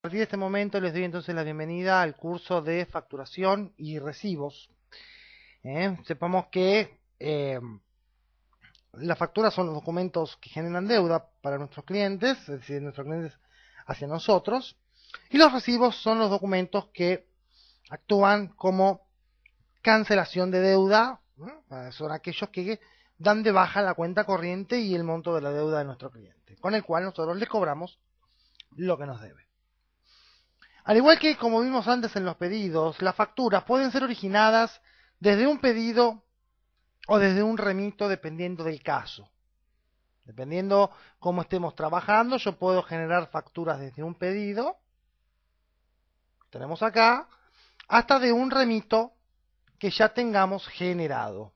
A partir de este momento les doy entonces la bienvenida al curso de facturación y recibos. Eh, sepamos que eh, las facturas son los documentos que generan deuda para nuestros clientes, es decir, nuestros clientes hacia nosotros, y los recibos son los documentos que actúan como cancelación de deuda, ah, son aquellos que dan de baja la cuenta corriente y el monto de la deuda de nuestro cliente, con el cual nosotros les cobramos lo que nos debe. Al igual que como vimos antes en los pedidos, las facturas pueden ser originadas desde un pedido o desde un remito dependiendo del caso. Dependiendo cómo estemos trabajando, yo puedo generar facturas desde un pedido, tenemos acá, hasta de un remito que ya tengamos generado.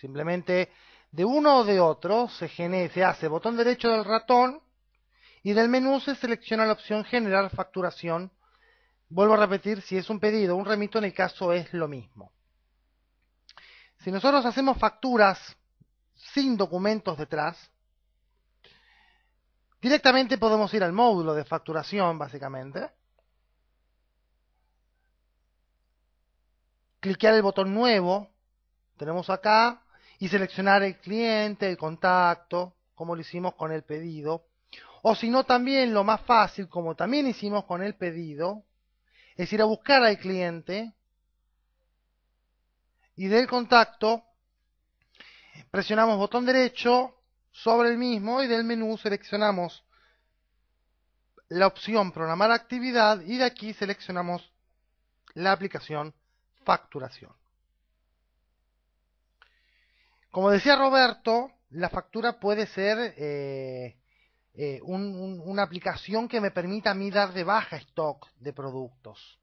Simplemente de uno o de otro se, genera, se hace botón derecho del ratón y del menú se selecciona la opción generar facturación. Vuelvo a repetir, si es un pedido, un remito en el caso es lo mismo. Si nosotros hacemos facturas sin documentos detrás, directamente podemos ir al módulo de facturación, básicamente. Cliquear el botón nuevo, tenemos acá, y seleccionar el cliente, el contacto, como lo hicimos con el pedido, o si no, también lo más fácil, como también hicimos con el pedido, es ir a buscar al cliente y del contacto presionamos botón derecho sobre el mismo y del menú seleccionamos la opción programar actividad y de aquí seleccionamos la aplicación facturación. Como decía Roberto, la factura puede ser eh, eh, una aplicación que me permita a mí dar de baja stock de productos.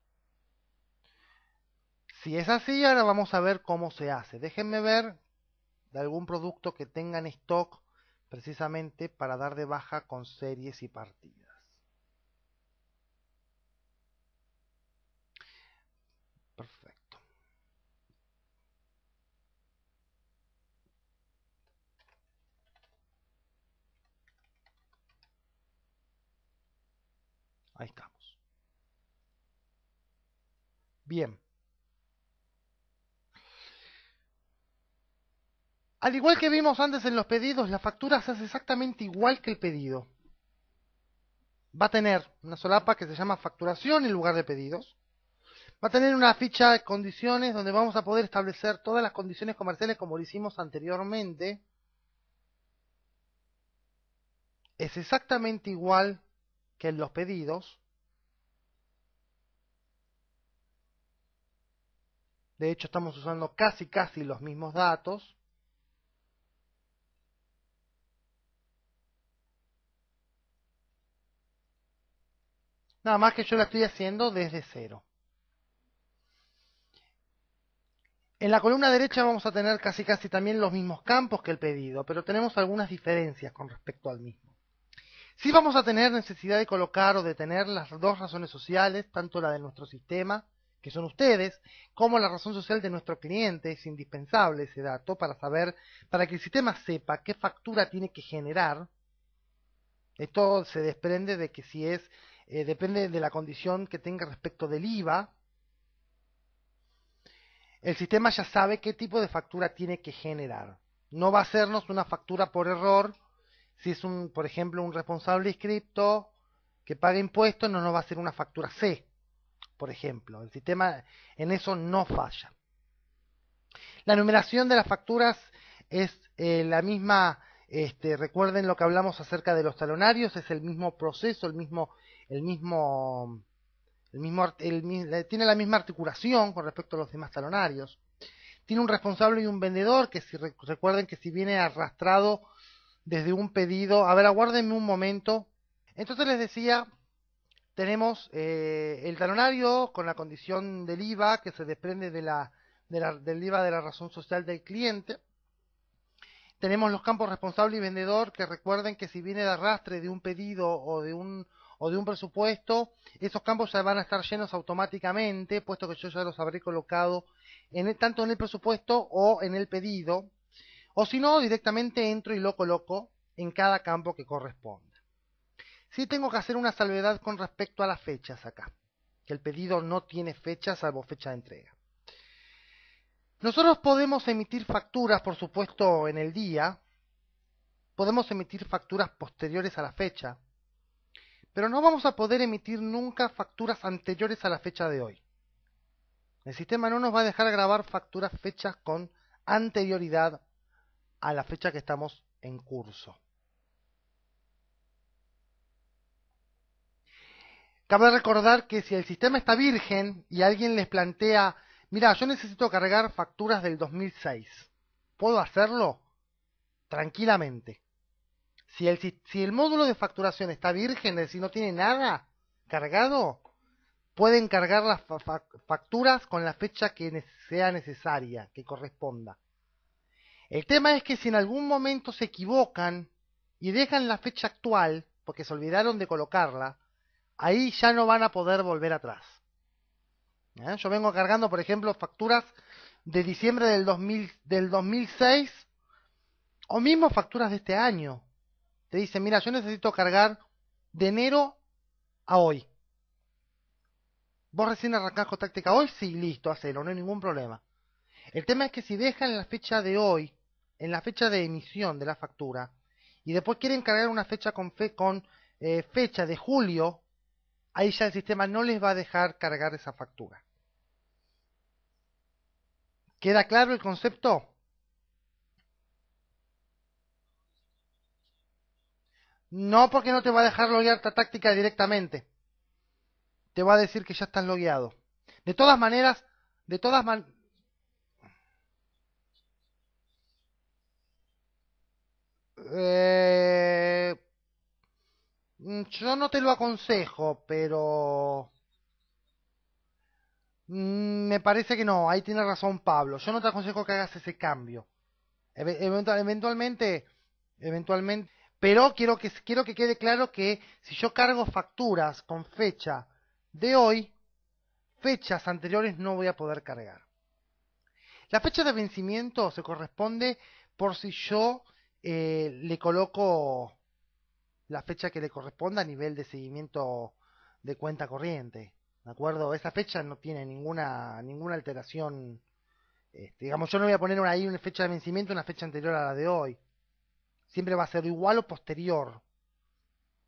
Si es así, ahora vamos a ver cómo se hace. Déjenme ver de algún producto que tengan stock precisamente para dar de baja con series y partidas. Ahí estamos. Bien. Al igual que vimos antes en los pedidos, la factura se hace exactamente igual que el pedido. Va a tener una solapa que se llama facturación en lugar de pedidos. Va a tener una ficha de condiciones donde vamos a poder establecer todas las condiciones comerciales como lo hicimos anteriormente. Es exactamente igual en los pedidos, de hecho estamos usando casi casi los mismos datos, Nada más que yo la estoy haciendo desde cero. En la columna derecha vamos a tener casi casi también los mismos campos que el pedido, pero tenemos algunas diferencias con respecto al mismo. Si vamos a tener necesidad de colocar o de tener las dos razones sociales, tanto la de nuestro sistema, que son ustedes, como la razón social de nuestro cliente. Es indispensable ese dato para saber, para que el sistema sepa qué factura tiene que generar. Esto se desprende de que si es, eh, depende de la condición que tenga respecto del IVA. El sistema ya sabe qué tipo de factura tiene que generar. No va a hacernos una factura por error si es un, por ejemplo, un responsable inscripto que paga impuestos, no nos va a hacer una factura C, por ejemplo. El sistema en eso no falla. La numeración de las facturas es eh, la misma, este, recuerden lo que hablamos acerca de los talonarios, es el mismo proceso, el mismo, el mismo, el mismo, tiene la misma articulación con respecto a los demás talonarios. Tiene un responsable y un vendedor que si recuerden que si viene arrastrado desde un pedido. A ver, aguárdenme un momento. Entonces les decía, tenemos eh, el talonario con la condición del IVA que se desprende de la, de la, del IVA de la razón social del cliente. Tenemos los campos responsable y vendedor que recuerden que si viene de arrastre de un pedido o de un, o de un presupuesto, esos campos ya van a estar llenos automáticamente, puesto que yo ya los habré colocado en tanto en el presupuesto o en el pedido. O si no, directamente entro y lo coloco en cada campo que corresponda. Sí tengo que hacer una salvedad con respecto a las fechas acá, que el pedido no tiene fecha salvo fecha de entrega. Nosotros podemos emitir facturas, por supuesto, en el día, podemos emitir facturas posteriores a la fecha, pero no vamos a poder emitir nunca facturas anteriores a la fecha de hoy. El sistema no nos va a dejar grabar facturas fechas con anterioridad a la fecha que estamos en curso. Cabe recordar que si el sistema está virgen y alguien les plantea, mira, yo necesito cargar facturas del 2006, ¿puedo hacerlo? Tranquilamente. Si el, si el módulo de facturación está virgen, es decir, no tiene nada cargado, pueden cargar las facturas con la fecha que sea necesaria, que corresponda. El tema es que si en algún momento se equivocan y dejan la fecha actual, porque se olvidaron de colocarla, ahí ya no van a poder volver atrás. Yo vengo cargando, por ejemplo, facturas de diciembre del, 2006 o mismo facturas de este año. Te dicen, mira, yo necesito cargar de enero a hoy. Vos recién arrancás con táctica hoy, sí, listo, hacerlo no hay ningún problema. El tema es que si dejan la fecha de hoy en la fecha de emisión de la factura y después quieren cargar una fecha con, fe, con eh, fecha de julio, ahí ya el sistema no les va a dejar cargar esa factura. ¿Queda claro el concepto? No porque no te va a dejar loguear esta táctica directamente. Te va a decir que ya estás logueado. De todas maneras, de todas maneras Eh, mm, yo no te lo aconsejo, pero... Mm, me parece que no, ahí tiene razón Pablo. Yo no te aconsejo que hagas ese cambio. eventualmente, eventualmente, pero quiero que, quiero que quede claro que si yo cargo facturas con fecha de hoy, fechas anteriores no voy a poder cargar. La fecha de vencimiento se corresponde por si yo eh, le coloco la fecha que le corresponda a nivel de seguimiento de cuenta corriente. ¿De acuerdo? Esa fecha no tiene ninguna, ninguna alteración. Este, digamos, yo no voy a poner ahí una fecha de vencimiento, una fecha anterior a la de hoy. Siempre va a ser igual o posterior.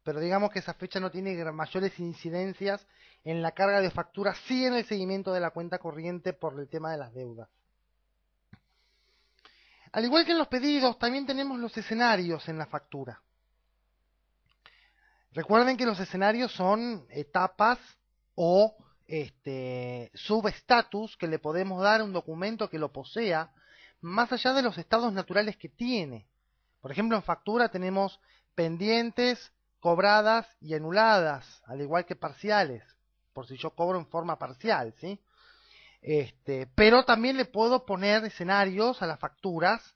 Pero digamos que esa fecha no tiene mayores incidencias en la carga de factura, sí en el seguimiento de la cuenta corriente por el tema de las deudas. Al igual que en los pedidos, también tenemos los escenarios en la factura. Recuerden que los escenarios son etapas o este, subestatus que le podemos dar a un documento que lo posea, más allá de los estados naturales que tiene. Por ejemplo, en factura tenemos pendientes, cobradas y anuladas, al igual que parciales, por si yo cobro en forma parcial, ¿sí? Este, pero también le puedo poner escenarios a las facturas.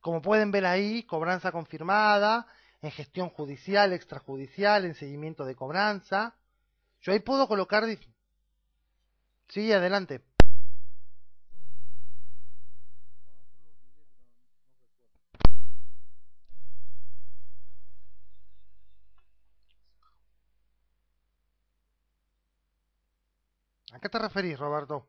Como pueden ver ahí, cobranza confirmada, en gestión judicial, extrajudicial, en seguimiento de cobranza. Yo ahí puedo colocar... Sí, adelante. ¿A qué te referís, Roberto?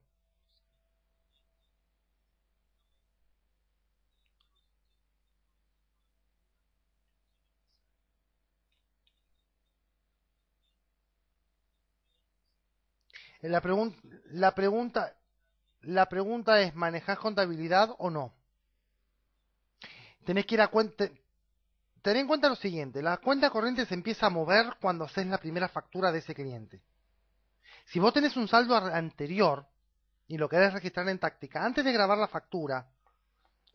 Eh, la, la pregunta la pregunta es, ¿manejás contabilidad o no? Tenés que ir a cuenta... Ten en cuenta lo siguiente, la cuenta corriente se empieza a mover cuando haces la primera factura de ese cliente. Si vos tenés un saldo anterior y lo querés registrar en táctica antes de grabar la factura,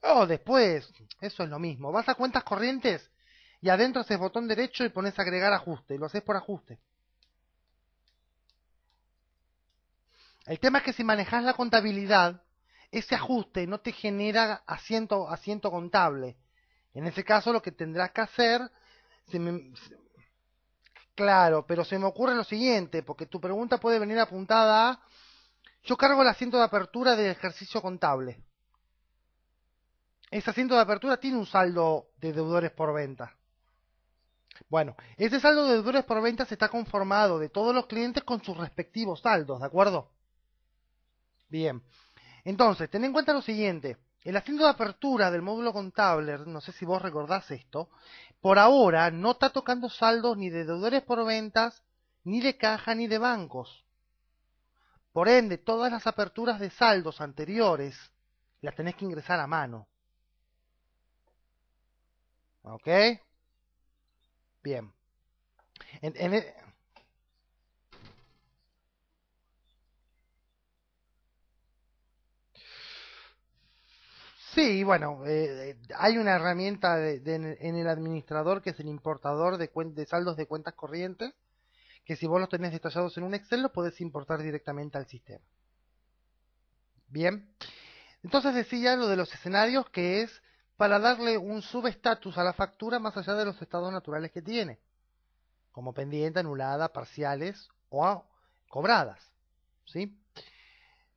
o después, eso es lo mismo, vas a cuentas corrientes y adentro haces botón derecho y pones agregar ajuste, y lo haces por ajuste. El tema es que si manejas la contabilidad, ese ajuste no te genera asiento, asiento contable. En ese caso lo que tendrás que hacer, Claro, pero se me ocurre lo siguiente, porque tu pregunta puede venir apuntada a... Yo cargo el asiento de apertura del ejercicio contable. Ese asiento de apertura tiene un saldo de deudores por venta. Bueno, ese saldo de deudores por venta se está conformado de todos los clientes con sus respectivos saldos, ¿de acuerdo? Bien. Entonces, ten en cuenta lo siguiente. El asiento de apertura del módulo contable, no sé si vos recordás esto, por ahora no está tocando saldos ni de deudores por ventas, ni de caja, ni de bancos. Por ende, todas las aperturas de saldos anteriores las tenés que ingresar a mano. ¿Ok? Bien. En, e- Sí, bueno, eh, eh, hay una herramienta en el administrador que es el importador de, de, saldos de cuentas corrientes, que si vos los tenés detallados en un Excel los podés importar directamente al sistema. Bien, entonces decía lo de los escenarios que es para darle un subestatus a la factura más allá de los estados naturales que tiene, como pendiente, anulada, parciales o cobradas. ¿Sí?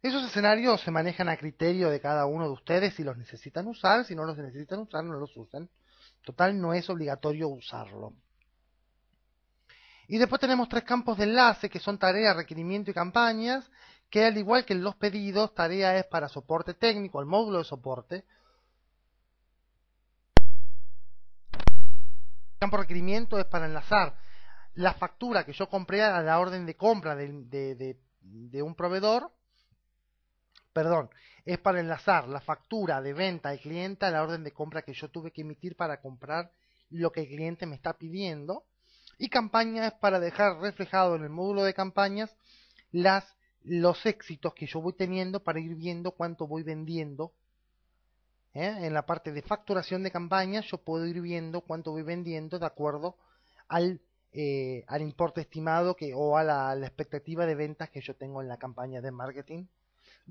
Esos escenarios se manejan a criterio de cada uno de ustedes si los necesitan usar, si no los necesitan usar, no los usan. Total, no es obligatorio usarlo. Y después tenemos tres campos de enlace que son tarea, requerimiento y campañas, que al igual que en los pedidos, tarea es para soporte técnico, el módulo de soporte. El campo requerimiento es para enlazar la factura que yo compré a la orden de compra de un proveedor perdón, es para enlazar la factura de venta al cliente a la orden de compra que yo tuve que emitir para comprar lo que el cliente me está pidiendo. Y campaña es para dejar reflejado en el módulo de campañas las, los éxitos que yo voy teniendo para ir viendo cuánto voy vendiendo. ¿eh? En la parte de facturación de campañas yo puedo ir viendo cuánto voy vendiendo de acuerdo al, eh, al importe estimado que, o a la expectativa de ventas que yo tengo en la campaña de marketing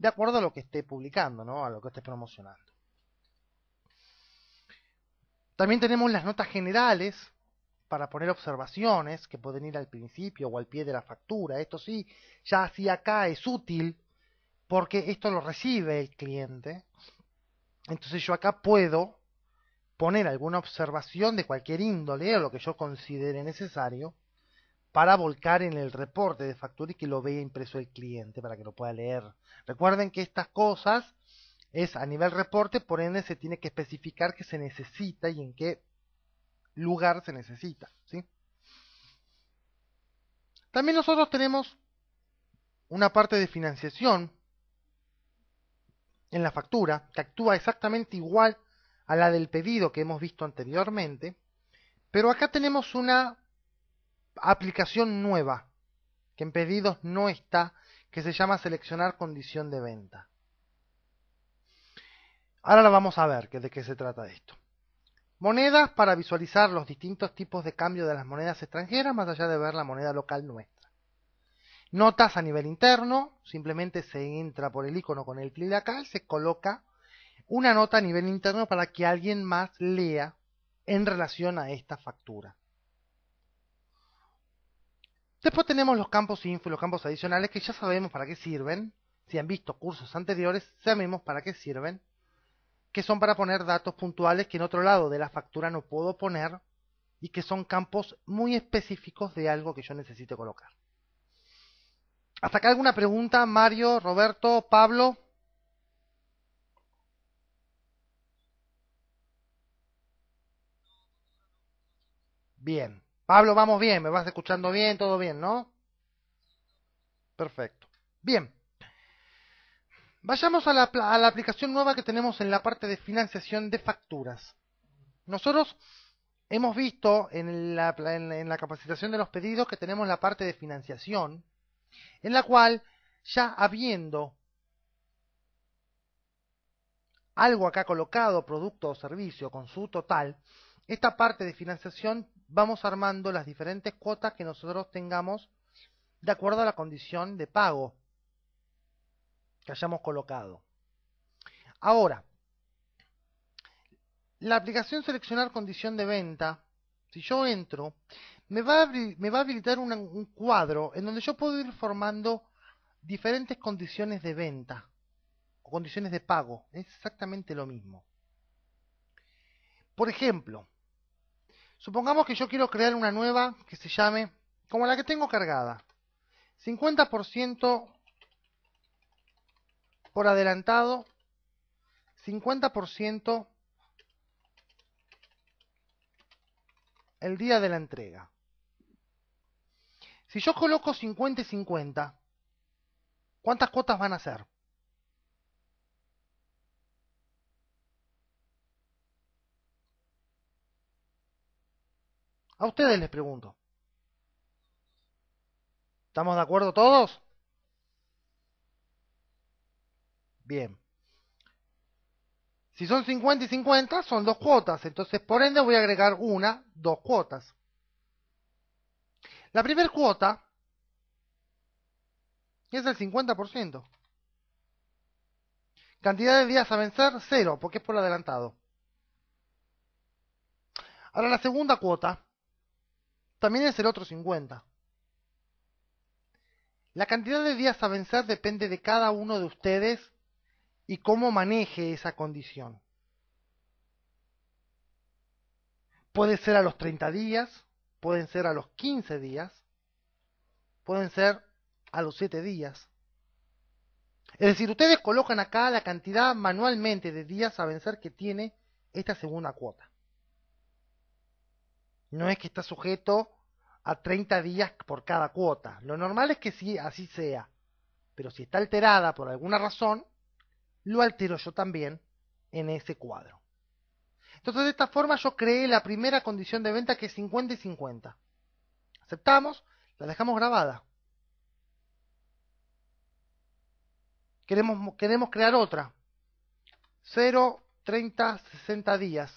de acuerdo a lo que esté publicando, ¿no? A lo que esté promocionando. También tenemos las notas generales para poner observaciones que pueden ir al principio o al pie de la factura. Esto sí, ya así acá es útil porque esto lo recibe el cliente. Entonces yo acá puedo poner alguna observación de cualquier índole o lo que yo considere necesario para volcar en el reporte de factura y que lo vea impreso el cliente para que lo pueda leer. Recuerden que estas cosas es a nivel reporte, por ende se tiene que especificar que se necesita y en qué lugar se necesita. ¿sí? También nosotros tenemos una parte de financiación en la factura que actúa exactamente igual a la del pedido que hemos visto anteriormente, pero acá tenemos una aplicación nueva que en pedidos no está, que se llama seleccionar condición de venta. Ahora la vamos a ver que de qué se trata esto. Monedas para visualizar los distintos tipos de cambio de las monedas extranjeras, más allá de ver la moneda local nuestra. Notas a nivel interno, simplemente se entra por el icono con el clic acá se coloca una nota a nivel interno para que alguien más lea en relación a esta factura. Después tenemos los campos info y los campos adicionales que ya sabemos para qué sirven. Si han visto cursos anteriores, sabemos para qué sirven. Que son para poner datos puntuales que en otro lado de la factura no puedo poner y que son campos muy específicos de algo que yo necesito colocar. ¿Hasta acá alguna pregunta, Mario, Roberto, Pablo? Bien. Pablo, vamos bien, me vas escuchando bien, todo bien, ¿no? Perfecto. Bien. Vayamos a la, a la aplicación nueva que tenemos en la parte de financiación de facturas. Nosotros hemos visto en la, en la capacitación de los pedidos que tenemos la parte de financiación, en la cual ya habiendo algo acá colocado, producto o servicio, con su total, esta parte de financiación vamos armando las diferentes cuotas que nosotros tengamos de acuerdo a la condición de pago que hayamos colocado. Ahora, la aplicación seleccionar condición de venta, si yo entro, me va a, habilitar un cuadro en donde yo puedo ir formando diferentes condiciones de venta o condiciones de pago. Es exactamente lo mismo. Por ejemplo, Supongamos que yo quiero crear una nueva que se llame, como la que tengo cargada, 50% por adelantado, 50% el día de la entrega. Si yo coloco 50 y 50, ¿cuántas cuotas van a ser? A ustedes les pregunto. ¿Estamos de acuerdo todos? Bien. Si son 50 y 50, son dos cuotas. Entonces, por ende, voy a agregar una, dos cuotas. La primera cuota es el 50%. Cantidad de días a vencer, cero, porque es por adelantado. Ahora la segunda cuota también es el otro 50. La cantidad de días a vencer depende de cada uno de ustedes y cómo maneje esa condición. Puede ser a los 30 días, pueden ser a los 15 días, pueden ser a los 7 días. Es decir, ustedes colocan acá la cantidad manualmente de días a vencer que tiene esta segunda cuota no es que está sujeto a 30 días por cada cuota. Lo normal es que sí, así sea. Pero si está alterada por alguna razón, lo altero yo también en ese cuadro. Entonces de esta forma yo creé la primera condición de venta que es 50 y 50. Aceptamos, la dejamos grabada. Queremos, queremos crear otra. 0, 30, 60 días.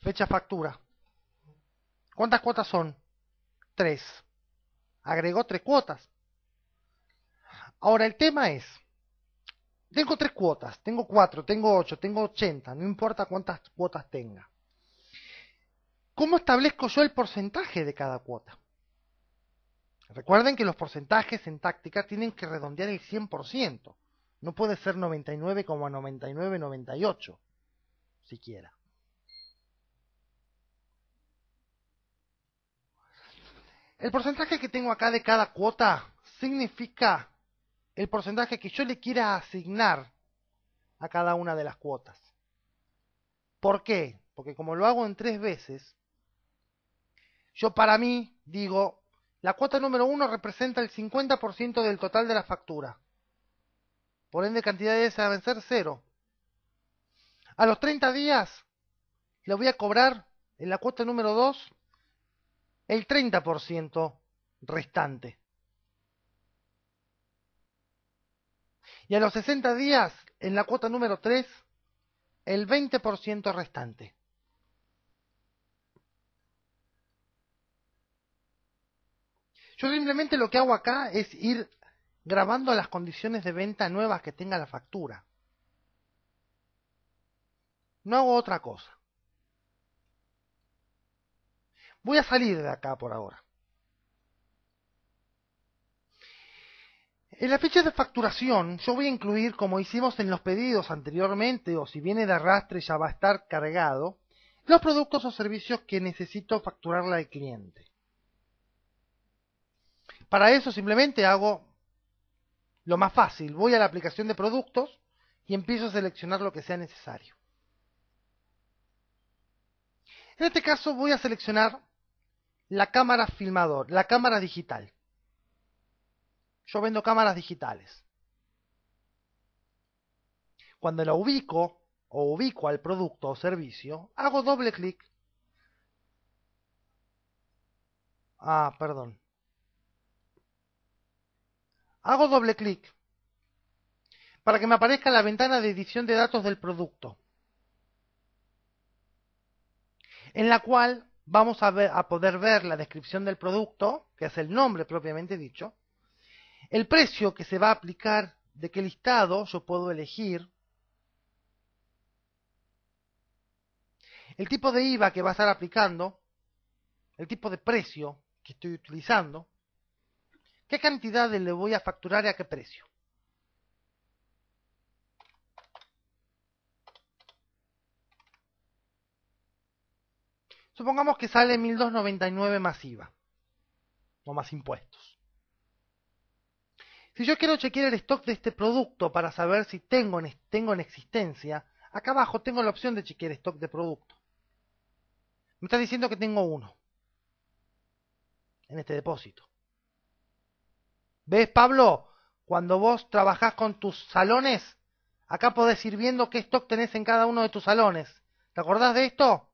Fecha factura. ¿Cuántas cuotas son? Tres. Agregó tres cuotas. Ahora el tema es, tengo tres cuotas, tengo cuatro, tengo ocho, tengo ochenta, no importa cuántas cuotas tenga. ¿Cómo establezco yo el porcentaje de cada cuota? Recuerden que los porcentajes en táctica tienen que redondear el 100%. No puede ser 99,9998, ocho, siquiera. El porcentaje que tengo acá de cada cuota significa el porcentaje que yo le quiera asignar a cada una de las cuotas. ¿Por qué? Porque como lo hago en tres veces, yo para mí digo, la cuota número uno representa el 50% del total de la factura. Por ende, cantidades a ser cero. A los 30 días le voy a cobrar en la cuota número dos el 30% restante. Y a los 60 días, en la cuota número 3, el 20% restante. Yo simplemente lo que hago acá es ir grabando las condiciones de venta nuevas que tenga la factura. No hago otra cosa. Voy a salir de acá por ahora. En la ficha de facturación yo voy a incluir, como hicimos en los pedidos anteriormente, o si viene de arrastre ya va a estar cargado, los productos o servicios que necesito facturarle al cliente. Para eso simplemente hago lo más fácil, voy a la aplicación de productos y empiezo a seleccionar lo que sea necesario. En este caso voy a seleccionar la cámara filmador, la cámara digital. Yo vendo cámaras digitales. Cuando la ubico o ubico al producto o servicio, hago doble clic. Ah, perdón. Hago doble clic para que me aparezca la ventana de edición de datos del producto, en la cual vamos a, poder ver la descripción del producto, que es el nombre propiamente dicho, el precio que se va a aplicar, de qué listado yo puedo elegir, el tipo de IVA que va a estar aplicando, el tipo de precio que estoy utilizando, qué cantidad le voy a facturar y a qué precio. Supongamos que sale 1299 más IVA, no más impuestos. Si yo quiero chequear el stock de este producto para saber si tengo en, existencia, acá abajo tengo la opción de chequear stock de producto. Me está diciendo que tengo uno en este depósito. ¿Ves, Pablo? Cuando vos trabajás con tus salones, acá podés ir viendo qué stock tenés en cada uno de tus salones. ¿Te acordás de esto?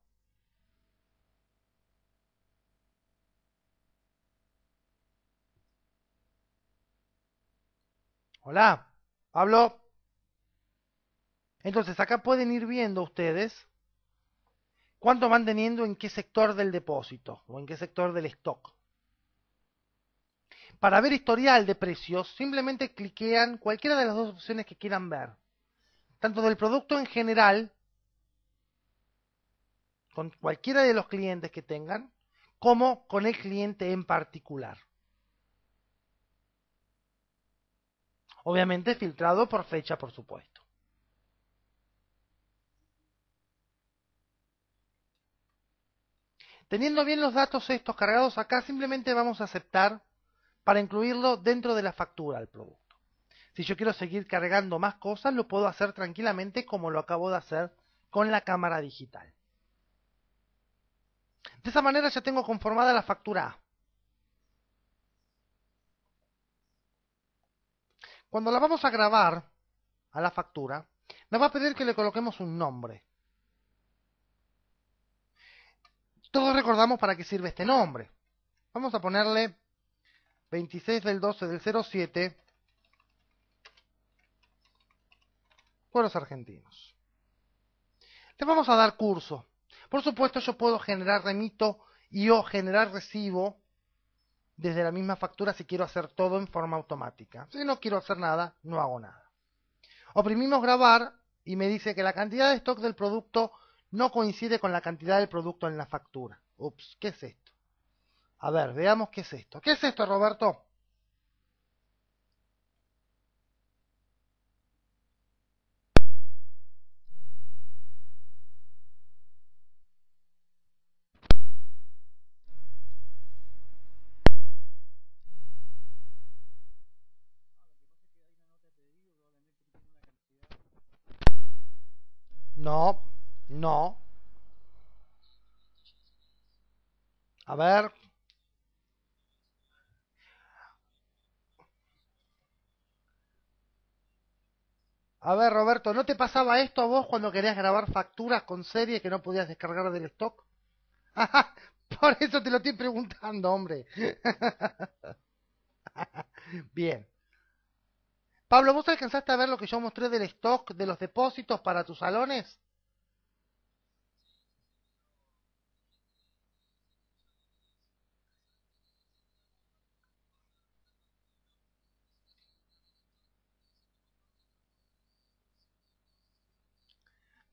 Hola, Pablo. Entonces acá pueden ir viendo ustedes cuánto van teniendo en qué sector del depósito o en qué sector del stock. Para ver historial de precios, simplemente cliquean cualquiera de las dos opciones que quieran ver. Tanto del producto en general, con cualquiera de los clientes que tengan, como con el cliente en particular. Obviamente filtrado por fecha, por supuesto. Teniendo bien los datos estos cargados acá, simplemente vamos a aceptar para incluirlo dentro de la factura del producto. Si yo quiero seguir cargando más cosas, lo puedo hacer tranquilamente como lo acabo de hacer con la cámara digital. De esa manera ya tengo conformada la factura A. Cuando la vamos a grabar a la factura, nos va a pedir que le coloquemos un nombre. Todos recordamos para qué sirve este nombre. Vamos a ponerle 26 del 12 del 07 Pueblos Argentinos. Le vamos a dar curso. Por supuesto yo puedo generar remito y o generar recibo desde la misma factura si quiero hacer todo en forma automática. Si no quiero hacer nada, no hago nada. Oprimimos grabar y me dice que la cantidad de stock del producto no coincide con la cantidad del producto en la factura. Ups, ¿qué es esto? A ver, veamos qué es esto. ¿Qué es esto, Roberto? A ver. A ver, Roberto, ¿no te pasaba esto a vos cuando querías grabar facturas con serie que no podías descargar del stock? por eso te lo estoy preguntando, hombre. Bien. Pablo, ¿vos alcanzaste a ver lo que yo mostré del stock de los depósitos para tus salones?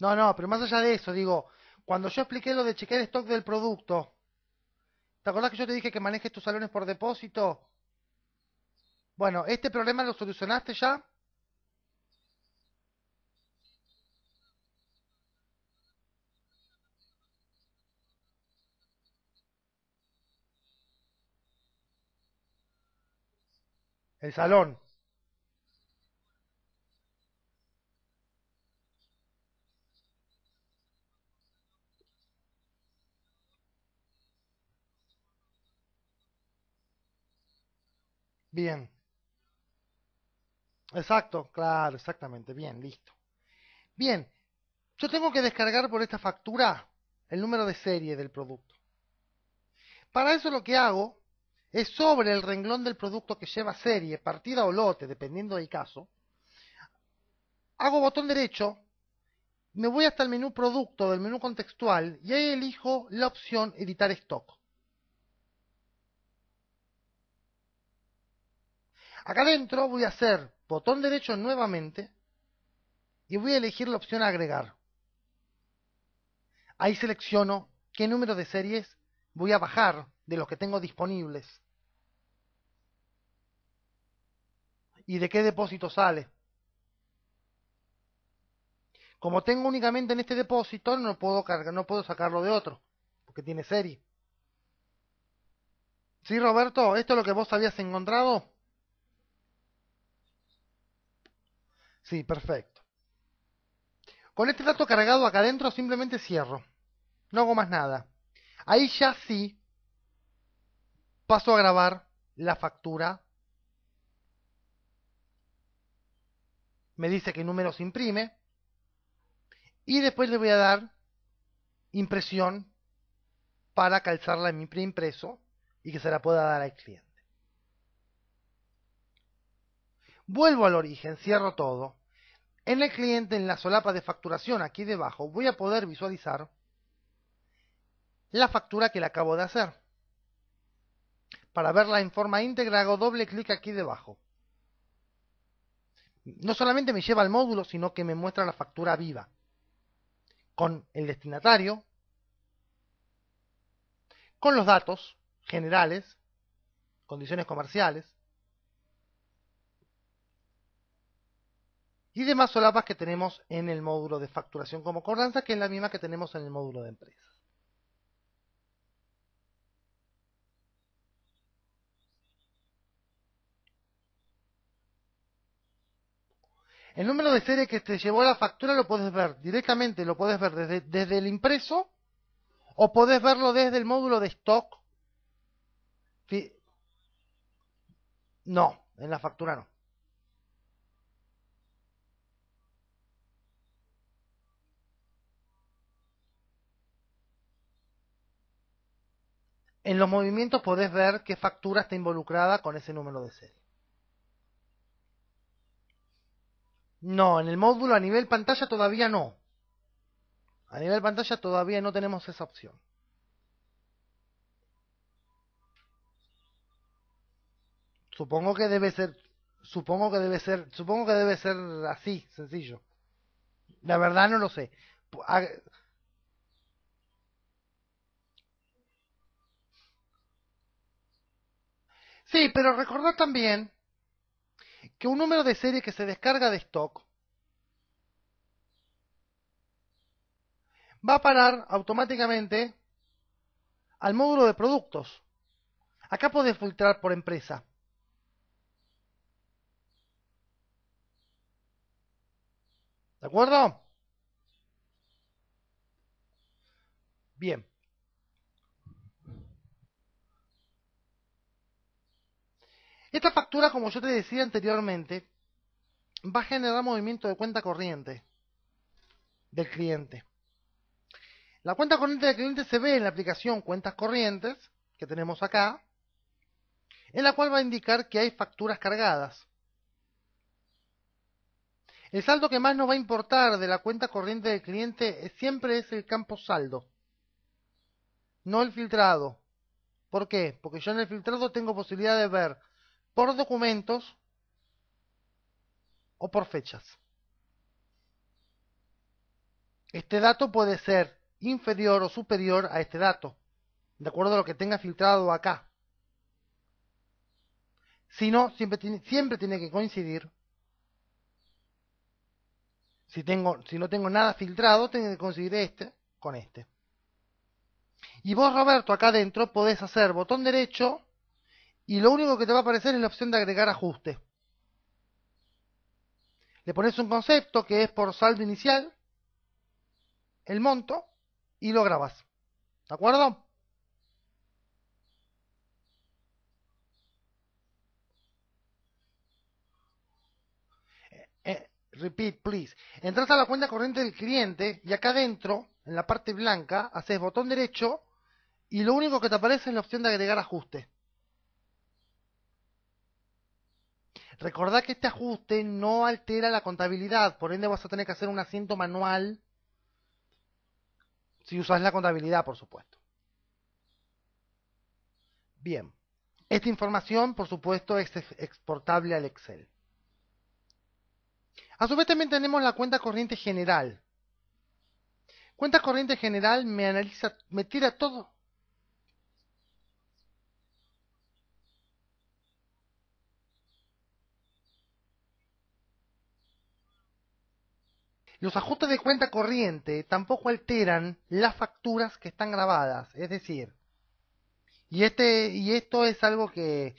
No, no, pero más allá de eso, digo, cuando yo expliqué lo de chequear el stock del producto, ¿te acordás que yo te dije que manejes tus salones por depósito? Bueno, ¿este problema lo solucionaste ya? El salón. Bien. Exacto, claro, exactamente. Bien, listo. Bien, yo tengo que descargar por esta factura el número de serie del producto. Para eso lo que hago es sobre el renglón del producto que lleva serie, partida o lote, dependiendo del caso, hago botón derecho, me voy hasta el menú producto del menú contextual y ahí elijo la opción editar stock. Acá dentro voy a hacer botón derecho nuevamente y voy a elegir la opción agregar. Ahí selecciono qué número de series voy a bajar de los que tengo disponibles. Y de qué depósito sale. Como tengo únicamente en este depósito, no puedo no puedo sacarlo de otro, porque tiene serie. Sí, Roberto, ¿esto es lo que vos habías encontrado? Sí, perfecto. Con este dato cargado acá adentro simplemente cierro. No hago más nada. Ahí ya sí paso a grabar la factura. Me dice qué número se imprime. Y después le voy a dar impresión para calzarla en mi preimpreso y que se la pueda dar al cliente. Vuelvo al origen, cierro todo. En el cliente, en la solapa de facturación, aquí debajo, voy a poder visualizar la factura que le acabo de hacer. Para verla en forma íntegra hago doble clic aquí debajo. No solamente me lleva al módulo, sino que me muestra la factura viva. Con el destinatario, con los datos generales, condiciones comerciales, y demás solapas que tenemos en el módulo de facturación como cobranza, que es la misma que tenemos en el módulo de empresa. El número de serie que te llevó la factura lo puedes ver directamente, lo puedes ver desde, desde el impreso o puedes verlo desde el módulo de stock. No, en la factura no. en los movimientos podés ver qué factura está involucrada con ese número de serie. No, en el módulo a nivel pantalla todavía no. A nivel pantalla todavía no tenemos esa opción. Supongo que debe ser, supongo que debe ser, supongo que debe ser así, sencillo. La verdad no lo sé. Sí, pero recordad también que un número de serie que se descarga de stock va a parar automáticamente al módulo de productos. Acá podés filtrar por empresa. ¿De acuerdo? Bien. Esta factura, como yo te decía anteriormente, va a generar movimiento de cuenta corriente del cliente. La cuenta corriente del cliente se ve en la aplicación Cuentas Corrientes, que tenemos acá, en la cual va a indicar que hay facturas cargadas. El saldo que más nos va a importar de la cuenta corriente del cliente siempre es el campo saldo, no el filtrado. ¿Por qué? Porque yo en el filtrado tengo posibilidad de ver por documentos o por fechas. Este dato puede ser inferior o superior a este dato, de acuerdo a lo que tenga filtrado acá. Si no, siempre tiene, siempre tiene que coincidir. Si, tengo, si no tengo nada filtrado, tiene que coincidir este con este. Y vos, Roberto, acá adentro podés hacer botón derecho y lo único que te va a aparecer es la opción de agregar ajuste. Le pones un concepto que es por saldo inicial, el monto, y lo grabas. ¿De acuerdo? Eh, eh, repeat, please. Entras a la cuenta corriente del cliente y acá adentro, en la parte blanca, haces botón derecho y lo único que te aparece es la opción de agregar ajuste. Recordad que este ajuste no altera la contabilidad, por ende vas a tener que hacer un asiento manual si usas la contabilidad, por supuesto. Bien. Esta información, por supuesto, es exportable al Excel. A su vez también tenemos la cuenta corriente general. Cuenta corriente general me analiza, me tira todo, Los ajustes de cuenta corriente tampoco alteran las facturas que están grabadas, es decir, y, este, y esto es algo que,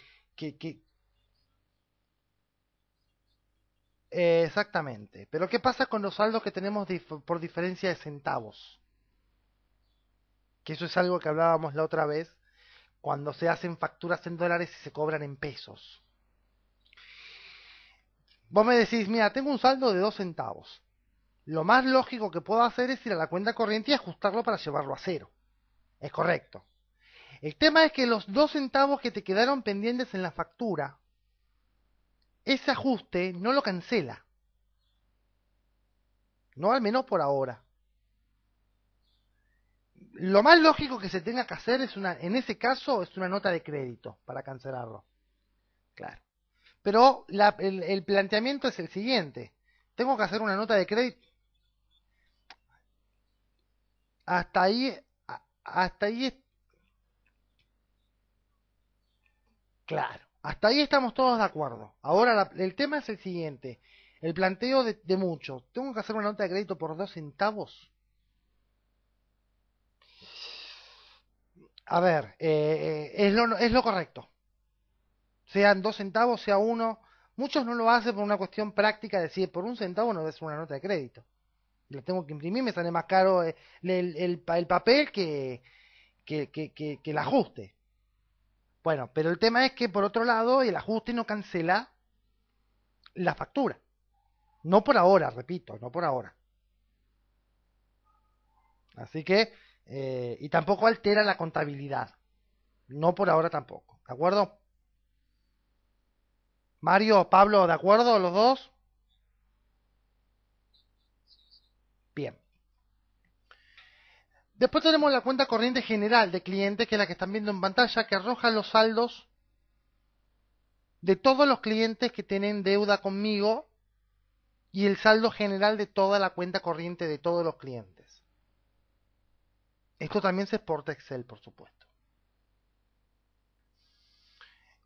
exactamente. Pero ¿qué pasa con los saldos que tenemos por diferencia de centavos? Que eso es algo que hablábamos la otra vez, cuando se hacen facturas en dólares y se cobran en pesos. Vos me decís, mira, tengo un saldo de dos centavos. Lo más lógico que puedo hacer es ir a la cuenta corriente y ajustarlo para llevarlo a cero. Es correcto. El tema es que los dos centavos que te quedaron pendientes en la factura, ese ajuste no lo cancela. No al menos por ahora. Lo más lógico que se tenga que hacer es una, en ese caso, es una nota de crédito para cancelarlo. Claro. Pero el, planteamiento es el siguiente. Tengo que hacer una nota de crédito hasta ahí, hasta ahí, claro, hasta ahí estamos todos de acuerdo. Ahora el tema es el siguiente, el planteo de, muchos, ¿tengo que hacer una nota de crédito por dos centavos? A ver, eh, eh, es, lo, es lo correcto. Sean dos centavos, sea uno. Muchos no lo hacen por una cuestión práctica, de decir, por un centavo no es una nota de crédito la tengo que imprimir, me sale más caro eh, el, el, el, el papel que, que, que, el ajuste. Bueno, pero el tema es que por otro lado el ajuste no cancela la factura. No por ahora, repito, no por ahora. Así que, eh, y tampoco altera la contabilidad. No por ahora tampoco, ¿de acuerdo? Mario, Pablo, ¿de acuerdo los dos? Bien. Después tenemos la cuenta corriente general de clientes, que es la que están viendo en pantalla, que arroja los saldos de todos los clientes que tienen deuda conmigo y el saldo general de toda la cuenta corriente de todos los clientes. Esto también se exporta a Excel, por supuesto.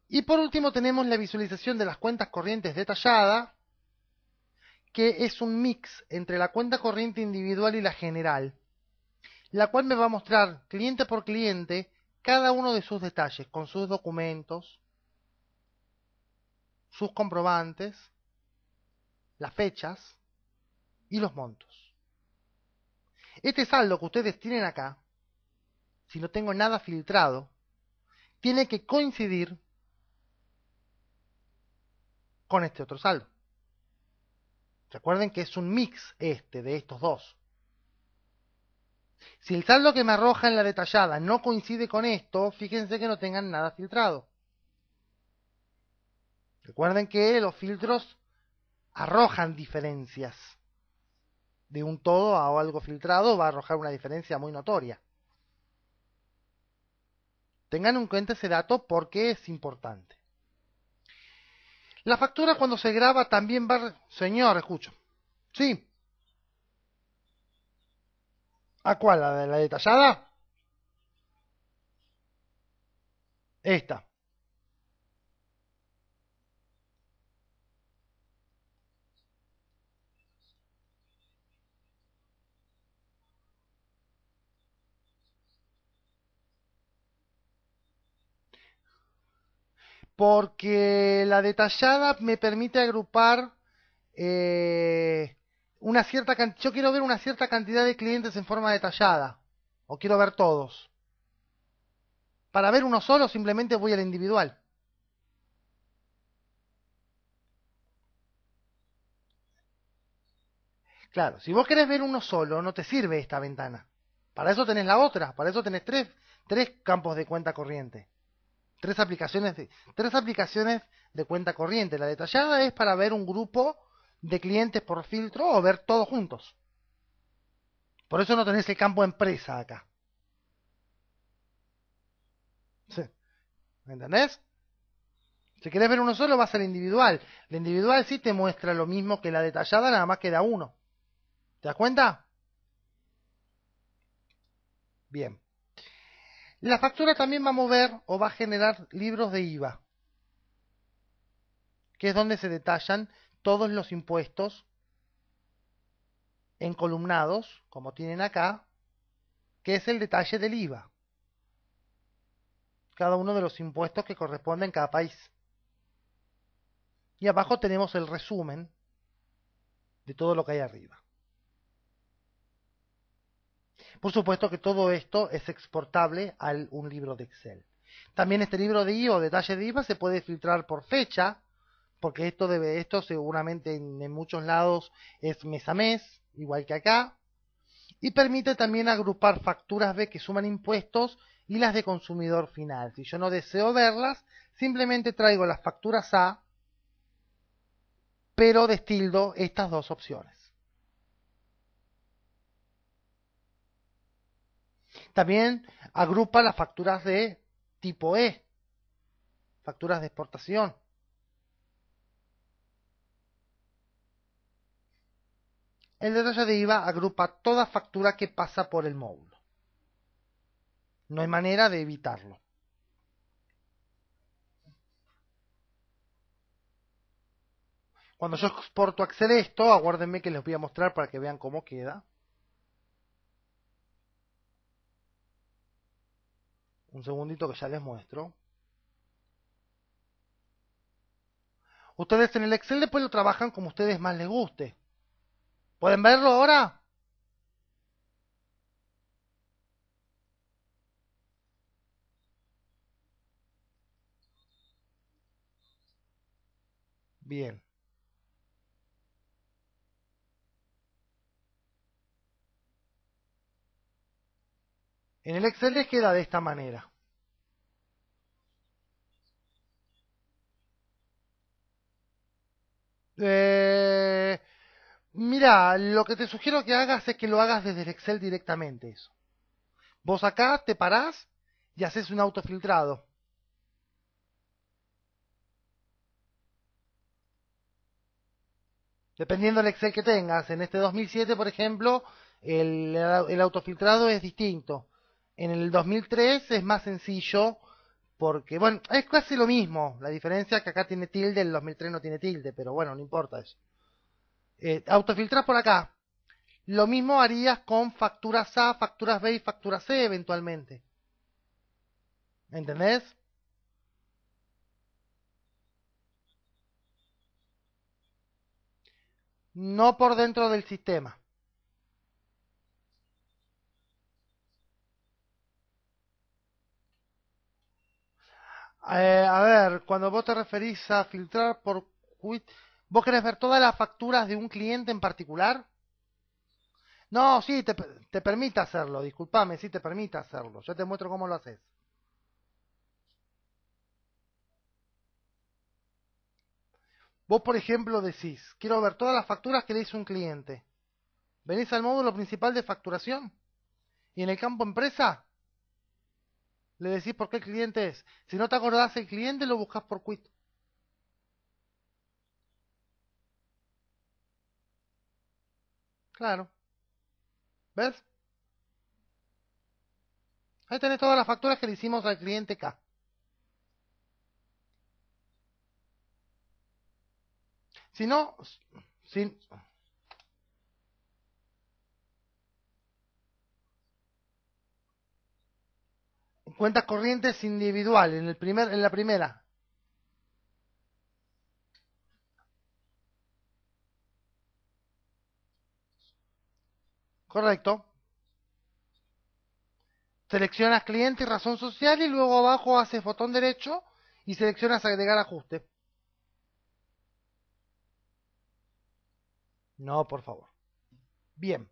Y por último tenemos la visualización de las cuentas corrientes detalladas que es un mix entre la cuenta corriente individual y la general, la cual me va a mostrar cliente por cliente cada uno de sus detalles, con sus documentos, sus comprobantes, las fechas y los montos. Este saldo que ustedes tienen acá, si no tengo nada filtrado, tiene que coincidir con este otro saldo. Recuerden que es un mix este de estos dos. Si el saldo que me arroja en la detallada no coincide con esto, fíjense que no tengan nada filtrado. Recuerden que los filtros arrojan diferencias. De un todo a algo filtrado va a arrojar una diferencia muy notoria. Tengan en cuenta ese dato porque es importante. La factura cuando se graba también va... Señor, escucho. Sí. ¿A cuál? ¿La de la detallada? Esta. porque la detallada me permite agrupar eh, una cierta cantidad, yo quiero ver una cierta cantidad de clientes en forma detallada, o quiero ver todos. Para ver uno solo simplemente voy al individual. Claro, si vos querés ver uno solo, no te sirve esta ventana. Para eso tenés la otra, para eso tenés tres, tres campos de cuenta corriente tres aplicaciones de, tres aplicaciones de cuenta corriente. La detallada es para ver un grupo de clientes por filtro o ver todos juntos. Por eso no tenés el campo empresa acá. ¿Me entendés? Si querés ver uno solo, vas al individual. La individual sí te muestra lo mismo que la detallada, nada más queda uno. ¿Te das cuenta? Bien. La factura también va a mover o va a generar libros de IVA, que es donde se detallan todos los impuestos encolumnados, como tienen acá, que es el detalle del IVA. Cada uno de los impuestos que corresponde en cada país. Y abajo tenemos el resumen de todo lo que hay arriba. Por supuesto que todo esto es exportable a un libro de Excel. También este libro de IVA o detalle de IVA se puede filtrar por fecha, porque esto debe, esto seguramente en, en, muchos lados es mes a mes, igual que acá. Y permite también agrupar facturas B que suman impuestos y las de consumidor final. Si yo no deseo verlas, simplemente traigo las facturas A, pero destildo estas dos opciones. También agrupa las facturas de tipo E, facturas de exportación. El detalle de IVA agrupa toda factura que pasa por el módulo. No hay manera de evitarlo. Cuando yo exporto Excel esto, aguárdenme que les voy a mostrar para que vean cómo queda. Un segundito que ya les muestro. Ustedes en el Excel después lo trabajan como ustedes más les guste. ¿Pueden verlo ahora? Bien. En el Excel les queda de esta manera. Eh, mira, lo que te sugiero que hagas es que lo hagas desde el Excel directamente eso. Vos acá te parás y haces un autofiltrado. Dependiendo del Excel que tengas. En este 2007, por ejemplo, el, el autofiltrado es distinto. En el 2003 es más sencillo porque, bueno, es casi lo mismo. La diferencia es que acá tiene tilde, el 2003 no tiene tilde, pero bueno, no importa eso. Eh, por acá. Lo mismo harías con facturas A, facturas B y facturas C eventualmente. ¿Entendés? No por dentro del sistema. Eh, a ver, cuando vos te referís a filtrar por ¿vos querés ver todas las facturas de un cliente en particular? No, sí, te, te permite hacerlo, disculpame, sí te permite hacerlo. Yo te muestro cómo lo haces. Vos, por ejemplo, decís, quiero ver todas las facturas que le hizo un cliente. Venís al módulo principal de facturación y en el campo empresa le decís por qué cliente es. Si no te acordás el cliente, lo buscas por quit. Claro. ¿Ves? Ahí tenés todas las facturas que le hicimos al cliente K. Si no, si, cuentas corrientes individual en, el primer, en la primera. Correcto. Seleccionas cliente y razón social y luego abajo haces botón derecho y seleccionas agregar ajuste. No, por favor. Bien.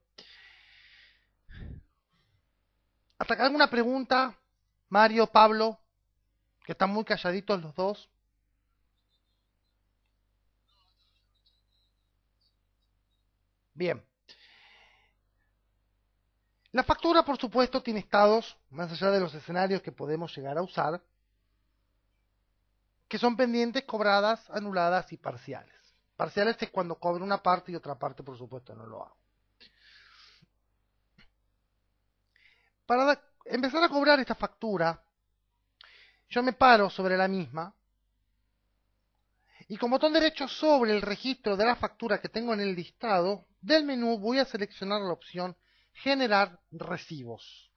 ¿Hasta acá alguna pregunta? Mario, Pablo, que están muy calladitos los dos. Bien. La factura, por supuesto, tiene estados, más allá de los escenarios que podemos llegar a usar, que son pendientes, cobradas, anuladas y parciales. Parciales es cuando cobro una parte y otra parte, por supuesto, no lo hago. Para empezar a cobrar esta factura, yo me paro sobre la misma y con botón derecho sobre el registro de la factura que tengo en el listado del menú voy a seleccionar la opción generar recibos.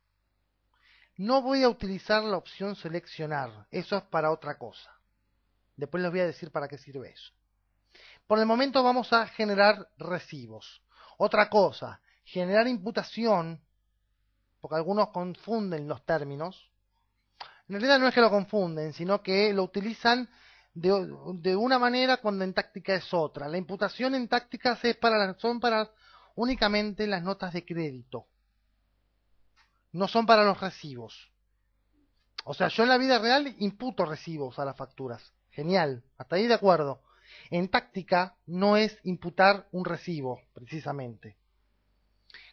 No voy a utilizar la opción seleccionar, eso es para otra cosa. Después les voy a decir para qué sirve eso. Por el momento vamos a generar recibos. Otra cosa, generar imputación porque algunos confunden los términos. En realidad no es que lo confunden, sino que lo utilizan de, una manera cuando en táctica es otra. La imputación en táctica es para, son para únicamente las notas de crédito. No son para los recibos. O sea, yo en la vida real imputo recibos a las facturas. Genial, hasta ahí de acuerdo. En táctica no es imputar un recibo, precisamente.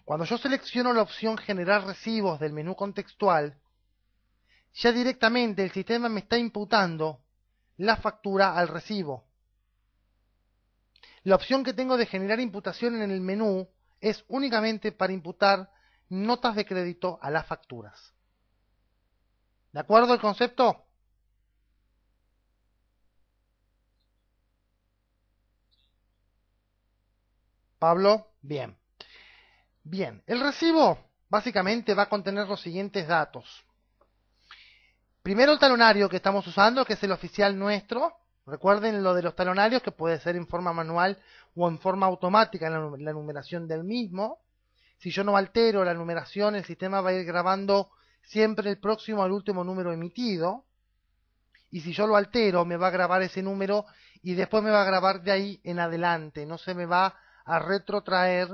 Cuando yo selecciono la opción generar recibos del menú contextual, ya directamente el sistema me está imputando la factura al recibo. La opción que tengo de generar imputación en el menú es únicamente para imputar notas de crédito a las facturas. ¿De acuerdo al concepto? Pablo, bien. Bien, el recibo básicamente va a contener los siguientes datos. Primero el talonario que estamos usando, que es el oficial nuestro. Recuerden lo de los talonarios, que puede ser en forma manual o en forma automática la numeración del mismo. Si yo no altero la numeración, el sistema va a ir grabando siempre el próximo al último número emitido. Y si yo lo altero, me va a grabar ese número y después me va a grabar de ahí en adelante. No se me va a retrotraer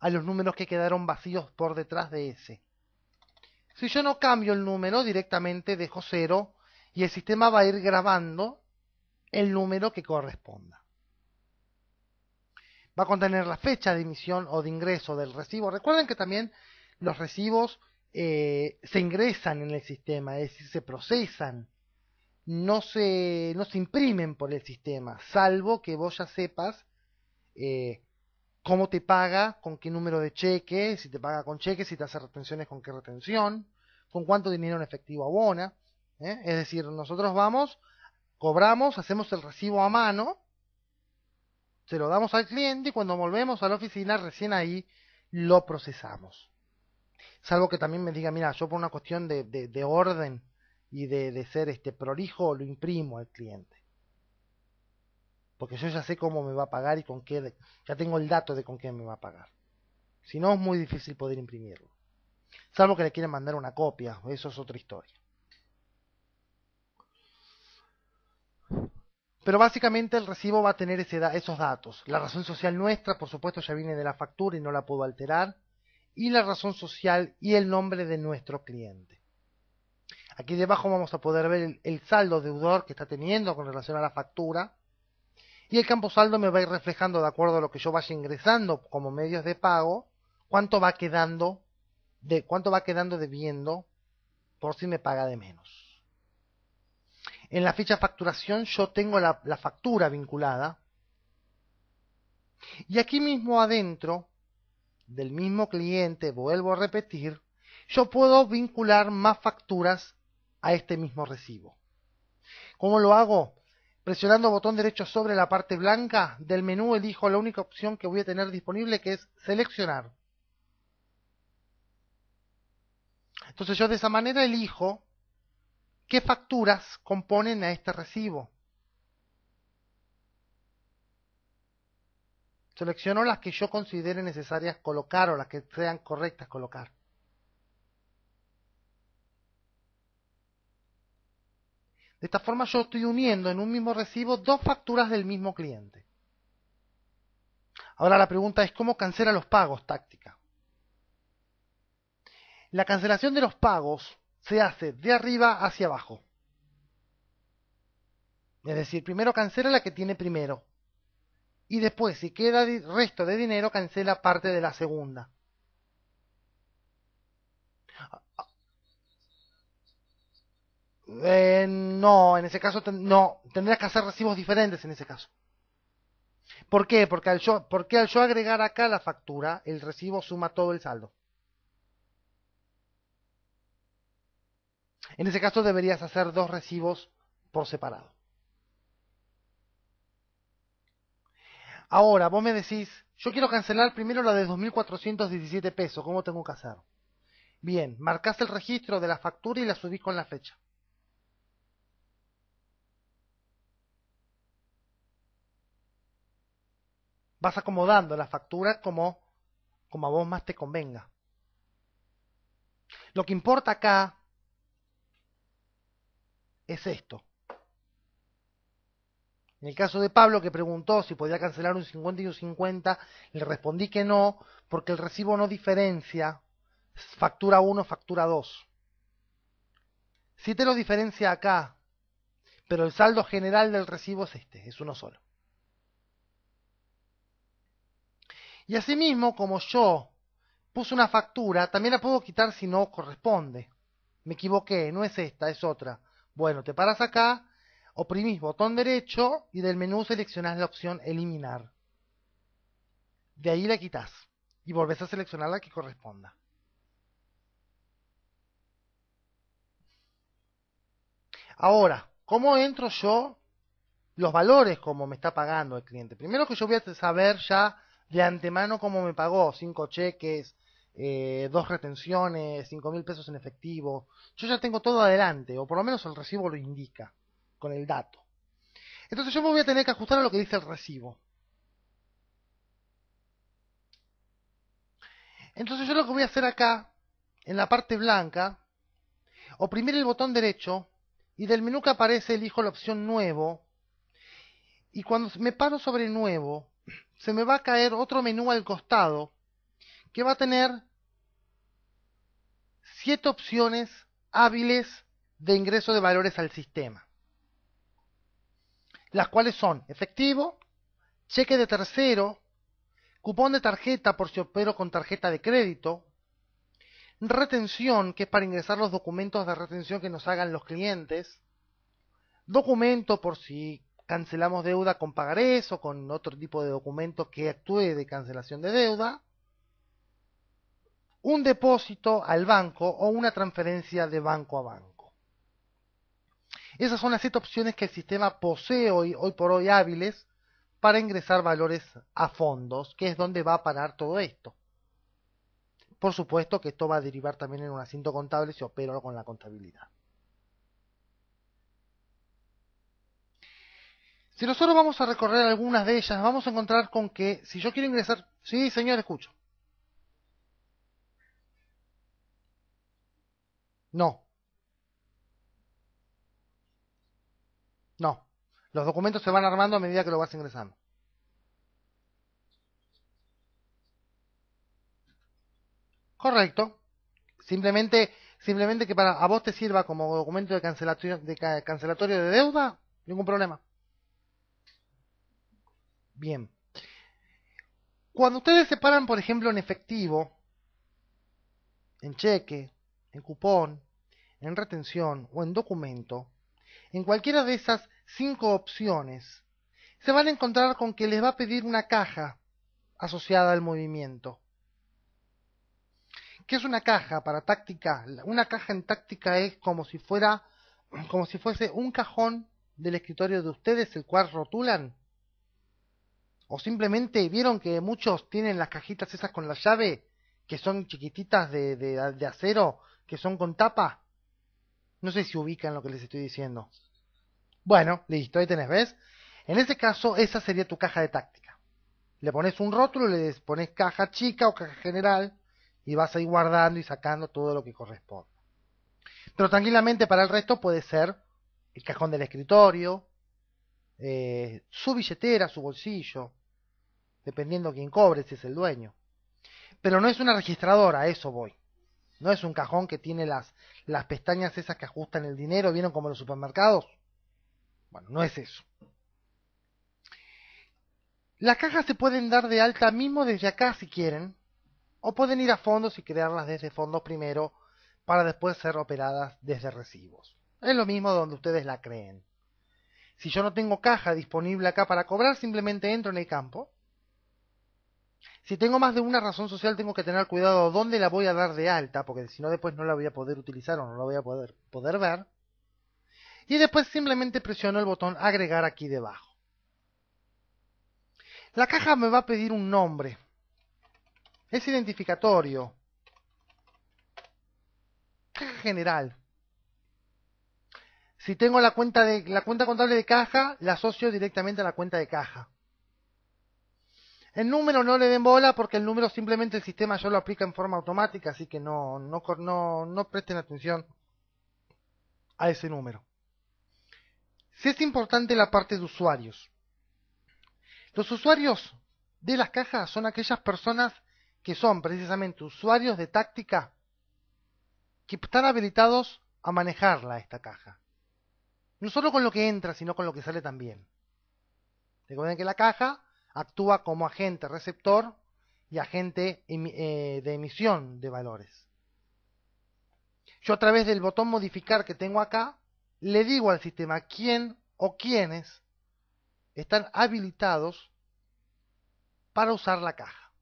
a los números que quedaron vacíos por detrás de ese. Si yo no cambio el número, directamente dejo cero y el sistema va a ir grabando el número que corresponda. Va a contener la fecha de emisión o de ingreso del recibo. Recuerden que también los recibos eh, se ingresan en el sistema, es decir, se procesan. No se, imprimen por el sistema, salvo que vos ya sepas eh, cómo te paga, con qué número de cheque, si te paga con cheque, si te hace retenciones, con qué retención, con cuánto dinero en efectivo abona. ¿eh? Es decir, nosotros vamos, cobramos, hacemos el recibo a mano, se lo damos al cliente y cuando volvemos a la oficina recién ahí lo procesamos. Salvo que también me diga, mira, yo por una cuestión de, orden y de, de ser este prolijo lo imprimo al cliente porque yo ya sé cómo me va a pagar y con qué, ya tengo el dato de con qué me va a pagar. Si no, es muy difícil poder imprimirlo. Salvo que le quieren mandar una copia, eso es otra historia. Pero básicamente el recibo va a tener esos datos. La razón social nuestra, por supuesto, ya viene de la factura y no la puedo alterar. Y la razón social y el nombre de nuestro cliente. Aquí debajo vamos a poder ver el saldo deudor que está teniendo con relación a la factura y el campo saldo me va a ir reflejando de acuerdo a lo que yo vaya ingresando como medios de pago, cuánto va quedando de cuánto va quedando debiendo por si me paga de menos. En la ficha facturación yo tengo la factura vinculada y aquí mismo adentro del mismo cliente, vuelvo a repetir, yo puedo vincular más facturas a este mismo recibo. ¿Cómo lo hago? Presionando botón derecho sobre la parte blanca del menú, elijo la única opción que voy a tener disponible, que es seleccionar. Entonces yo de esa manera elijo qué facturas componen a este recibo. Selecciono las que yo considere necesarias colocar o las que sean correctas colocar. De esta forma yo estoy uniendo en un mismo recibo dos facturas del mismo cliente. Ahora la pregunta es cómo cancela los pagos táctica. La cancelación de los pagos se hace de arriba hacia abajo. Es decir, primero cancela la que tiene primero. Y después, si queda resto de dinero, cancela parte de la segunda. Eh, no, en ese caso no, tendrías que hacer recibos diferentes en ese caso. ¿Por qué? Porque al, yo, al yo agregar acá la factura, el recibo suma todo el saldo. En ese caso deberías hacer dos recibos por separado. Ahora, vos me decís, yo quiero cancelar primero la de 2.417 pesos, ¿cómo tengo que hacer? Bien, marcaste el registro de la factura y la subís con la fecha. vas acomodando la factura como, como a vos más te convenga. Lo que importa acá es esto. En el caso de Pablo, que preguntó si podía cancelar un 50 y un 50, le respondí que no, porque el recibo no diferencia factura 1, factura 2. Sí te lo diferencia acá, pero el saldo general del recibo es este, es uno solo. Y asimismo, como yo puse una factura, también la puedo quitar si no corresponde. Me equivoqué, no es esta, es otra. Bueno, te paras acá, oprimís botón derecho y del menú seleccionás la opción eliminar. De ahí la quitas y volvés a seleccionar la que corresponda. Ahora, ¿cómo entro yo los valores como me está pagando el cliente? Primero que yo voy a saber ya de antemano como me pagó, cinco cheques, eh, dos retenciones, cinco mil pesos en efectivo. Yo ya tengo todo adelante, o por lo menos el recibo lo indica, con el dato. Entonces yo me voy a tener que ajustar a lo que dice el recibo. Entonces yo lo que voy a hacer acá, en la parte blanca, oprimir el botón derecho y del menú que aparece elijo la opción nuevo. Y cuando me paro sobre nuevo, se me va a caer otro menú al costado que va a tener siete opciones hábiles de ingreso de valores al sistema. Las cuales son efectivo, cheque de tercero, cupón de tarjeta por si opero con tarjeta de crédito, retención, que es para ingresar los documentos de retención que nos hagan los clientes, documento por si cancelamos deuda con pagarés o con otro tipo de documento que actúe de cancelación de deuda, un depósito al banco o una transferencia de banco a banco. Esas son las siete opciones que el sistema posee hoy, hoy por hoy hábiles para ingresar valores a fondos, que es donde va a parar todo esto. Por supuesto que esto va a derivar también en un asiento contable si opero con la contabilidad. Si nosotros vamos a recorrer algunas de ellas, vamos a encontrar con que si yo quiero ingresar, sí, señor, escucho. No. No. Los documentos se van armando a medida que lo vas ingresando. Correcto. Simplemente, simplemente que para a vos te sirva como documento de de cancelatorio de deuda, ningún problema. Bien. Cuando ustedes se paran, por ejemplo, en efectivo, en cheque, en cupón, en retención o en documento, en cualquiera de esas cinco opciones, se van a encontrar con que les va a pedir una caja asociada al movimiento. ¿Qué es una caja para táctica? Una caja en táctica es como si fuera como si fuese un cajón del escritorio de ustedes el cual rotulan o simplemente vieron que muchos tienen las cajitas esas con la llave, que son chiquititas de, de, acero, que son con tapa. No sé si ubican lo que les estoy diciendo. Bueno, listo, ahí tenés, ¿ves? En ese caso, esa sería tu caja de táctica. Le pones un rótulo, le pones caja chica o caja general y vas a ir guardando y sacando todo lo que corresponde. Pero tranquilamente para el resto puede ser el cajón del escritorio, eh, su billetera, su bolsillo, dependiendo quién cobre, si es el dueño. Pero no es una registradora, a eso voy. No es un cajón que tiene las, las pestañas esas que ajustan el dinero, ¿vieron como los supermercados? Bueno, no es eso. Las cajas se pueden dar de alta mismo desde acá si quieren, o pueden ir a fondos y crearlas desde fondos primero para después ser operadas desde recibos. Es lo mismo donde ustedes la creen. Si yo no tengo caja disponible acá para cobrar, simplemente entro en el campo si tengo más de una razón social, tengo que tener cuidado dónde la voy a dar de alta, porque si no, después no la voy a poder utilizar o no la voy a poder, poder ver. Y después simplemente presiono el botón agregar aquí debajo. La caja me va a pedir un nombre. Es identificatorio. Caja general. Si tengo la cuenta, de, la cuenta contable de caja, la asocio directamente a la cuenta de caja. El número no le den bola porque el número simplemente el sistema ya lo aplica en forma automática, así que no, no, no, no presten atención a ese número. Si es importante la parte de usuarios. Los usuarios de las cajas son aquellas personas que son precisamente usuarios de táctica que están habilitados a manejarla esta caja. No solo con lo que entra, sino con lo que sale también. Recuerden que la caja actúa como agente receptor y agente eh, de emisión de valores. Yo a través del botón modificar que tengo acá, le digo al sistema quién o quiénes están habilitados para usar la caja.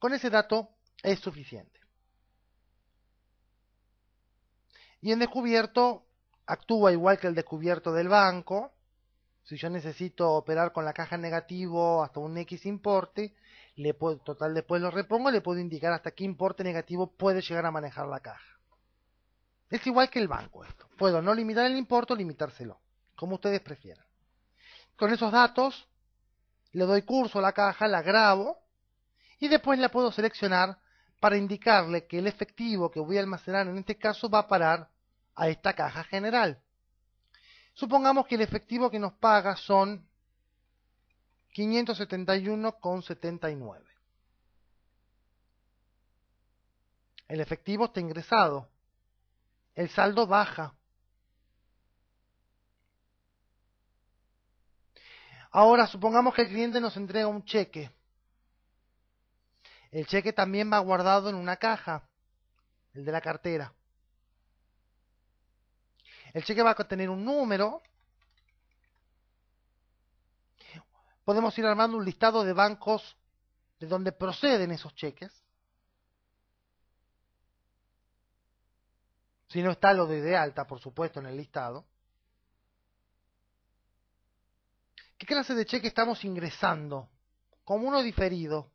Con ese dato es suficiente. Y en descubierto actúa igual que el descubierto del banco. Si yo necesito operar con la caja negativo hasta un X importe, le puedo, total después lo repongo, le puedo indicar hasta qué importe negativo puede llegar a manejar la caja. Es igual que el banco esto. Puedo no limitar el importe o limitárselo, como ustedes prefieran. Con esos datos, le doy curso a la caja, la grabo y después la puedo seleccionar para indicarle que el efectivo que voy a almacenar en este caso va a parar a esta caja general. Supongamos que el efectivo que nos paga son 571,79. El efectivo está ingresado. El saldo baja. Ahora, supongamos que el cliente nos entrega un cheque. El cheque también va guardado en una caja, el de la cartera. El cheque va a tener un número. Podemos ir armando un listado de bancos de donde proceden esos cheques. Si no está lo de, de alta, por supuesto, en el listado. ¿Qué clase de cheque estamos ingresando? Común o diferido.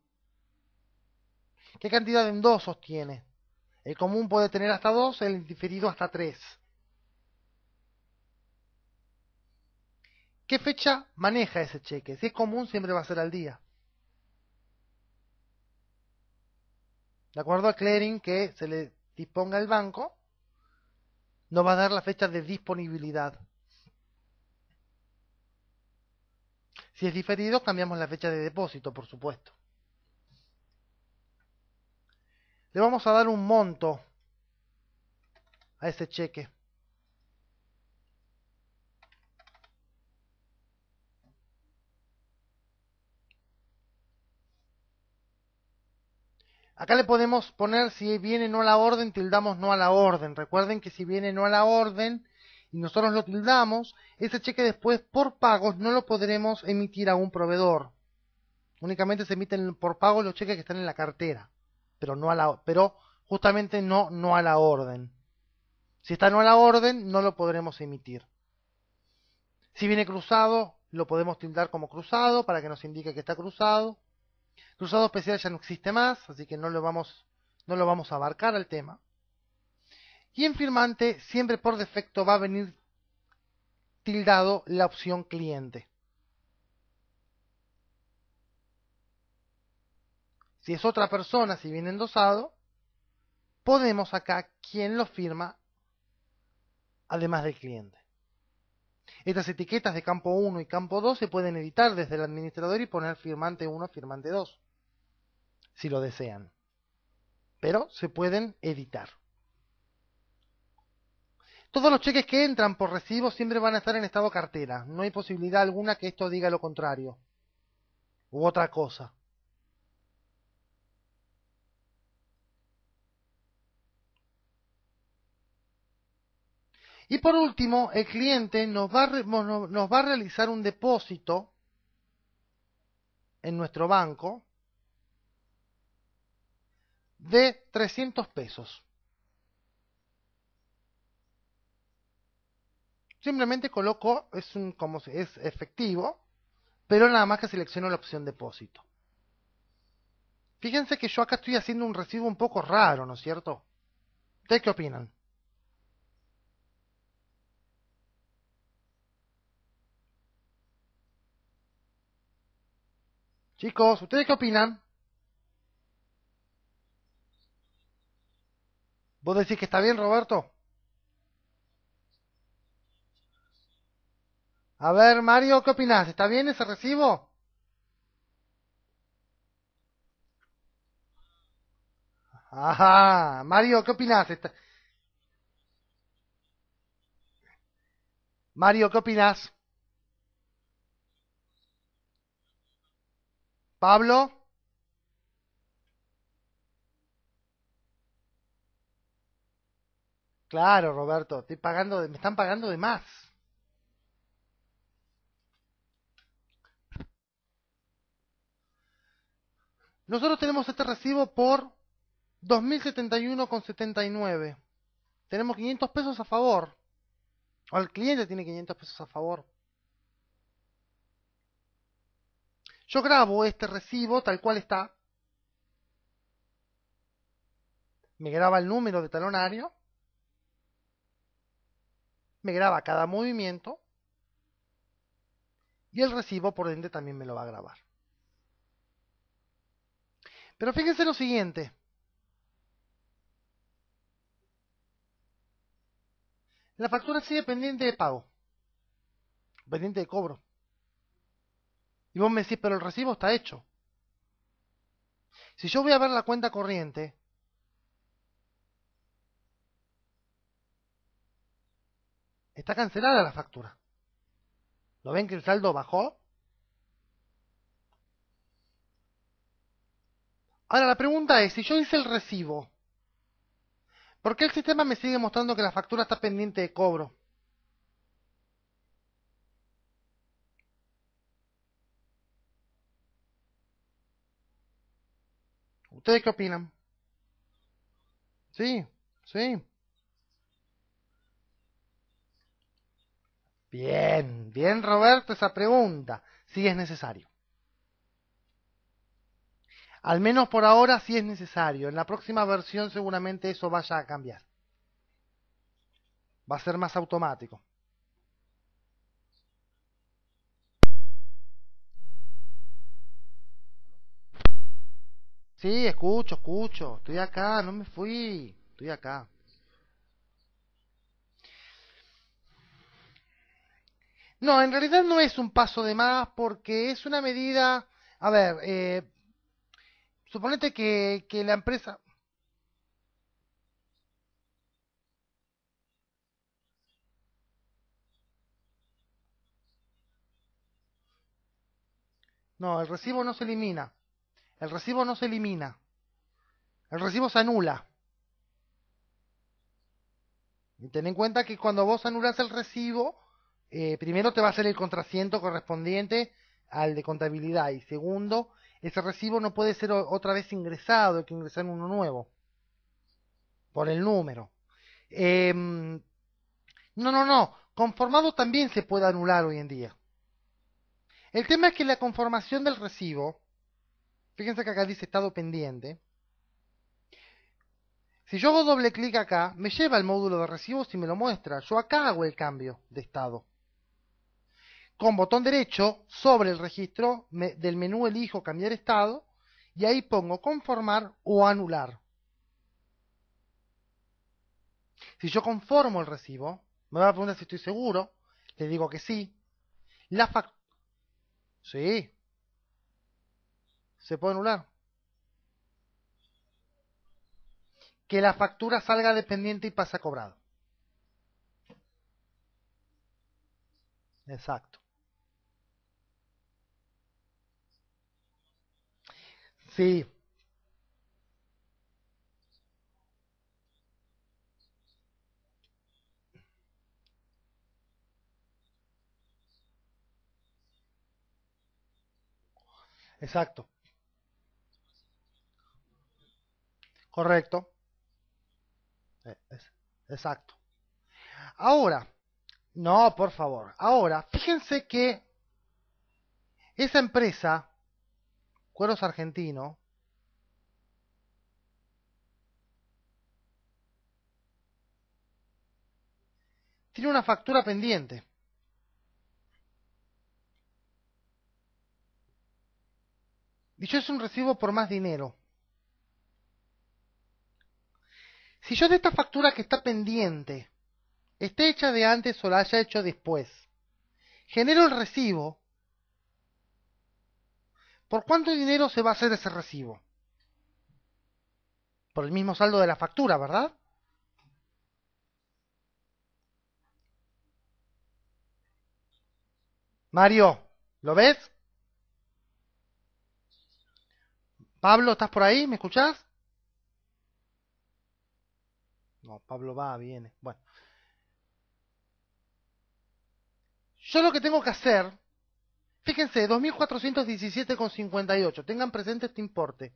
¿Qué cantidad de endosos tiene? El común puede tener hasta dos, el diferido hasta tres. ¿Qué fecha maneja ese cheque? Si es común, siempre va a ser al día. De acuerdo a clearing que se le disponga el banco, nos va a dar la fecha de disponibilidad. Si es diferido, cambiamos la fecha de depósito, por supuesto. Le vamos a dar un monto a ese cheque. Acá le podemos poner si viene no a la orden, tildamos no a la orden. Recuerden que si viene no a la orden y nosotros lo tildamos, ese cheque después por pagos no lo podremos emitir a un proveedor. Únicamente se emiten por pagos los cheques que están en la cartera, pero no a la pero justamente no no a la orden. Si está no a la orden, no lo podremos emitir. Si viene cruzado, lo podemos tildar como cruzado para que nos indique que está cruzado. Cruzado especial ya no existe más, así que no lo vamos, a abarcar al tema. Y en firmante siempre por defecto va a venir tildado la opción cliente. Si es otra persona, si viene endosado, podemos acá quien lo firma, además del cliente. Estas etiquetas de campo 1 y campo 2 se pueden editar desde el administrador y poner firmante 1, firmante 2, si lo desean. Pero se pueden editar. Todos los cheques que entran por recibo siempre van a estar en estado cartera. No hay posibilidad alguna que esto diga lo contrario. U otra cosa. Y por último, el cliente nos va, a, realizar un depósito en nuestro banco de 300 pesos. Simplemente coloco, es un, como es efectivo, pero nada más que selecciono la opción depósito. Fíjense que yo acá estoy haciendo un recibo un poco raro, ¿no es cierto? ¿Ustedes qué opinan? Chicos, ¿ustedes qué opinan? ¿Vos decís que está bien, Roberto? A ver, Mario, ¿qué opinas? ¿Está bien ese recibo? Ajá, Mario, ¿qué opinas? Mario, ¿qué opinas? Pablo. Claro, Roberto, estoy pagando, me están pagando de más. Nosotros tenemos este recibo por 2071,79. Tenemos 500 pesos a favor. O el cliente tiene 500 pesos a favor. Yo grabo este recibo tal cual está. Me graba el número de talonario. Me graba cada movimiento. Y el recibo, por ende, también me lo va a grabar. Pero fíjense lo siguiente. La factura sigue pendiente de pago, pendiente de cobro. Y vos me decís, pero el recibo está hecho. Si yo voy a ver la cuenta corriente, está cancelada la factura. ¿Lo ven que el saldo bajó? Ahora la pregunta es, si yo hice el recibo, ¿por qué el sistema me sigue mostrando que la factura está pendiente de cobro? ¿Ustedes qué opinan? Sí, sí. Bien, bien Roberto esa pregunta, si sí es necesario. Al menos por ahora sí es necesario. En la próxima versión seguramente eso vaya a cambiar. Va a ser más automático. Sí, escucho, escucho. Estoy acá, no me fui. Estoy acá. No, en realidad no es un paso de más porque es una medida... A ver, eh, suponete que, que la empresa... No, el recibo no se elimina. El recibo no se elimina. El recibo se anula. Y ten en cuenta que cuando vos anulas el recibo, eh, primero te va a hacer el contrasiento correspondiente al de contabilidad. Y segundo, ese recibo no puede ser otra vez ingresado, hay que ingresar uno nuevo. Por el número. Em, no, no, no. Conformado también se puede anular hoy en día. El tema es que la conformación del recibo Fíjense que acá dice estado pendiente. Si yo hago doble clic acá, me lleva al módulo de recibos y me lo muestra. Yo acá hago el cambio de estado. Con botón derecho, sobre el registro del menú elijo cambiar estado y ahí pongo conformar o anular. Si yo conformo el recibo, me va a preguntar si estoy seguro, le digo que sí. La Sí, ¿Se puede anular? Que la factura salga dependiente y pasa cobrado. Exacto. Sí. Exacto. Correcto. E, exacto. Ahora, no, por favor. Ahora, fíjense que esa empresa, Cueros Argentino, tiene una factura pendiente. Dicho es un recibo por más dinero. Si yo de esta factura que está pendiente, esté hecha de antes o la haya hecho después, genero el recibo, ¿por cuánto dinero se va a hacer ese recibo? Por el mismo saldo de la factura, ¿verdad? Mario, ¿lo ves? Pablo, ¿estás por ahí? ¿Me escuchás? No, Pablo va, viene. Bueno. Yo lo que tengo que hacer, fíjense, 2.417,58. Tengan presente este importe.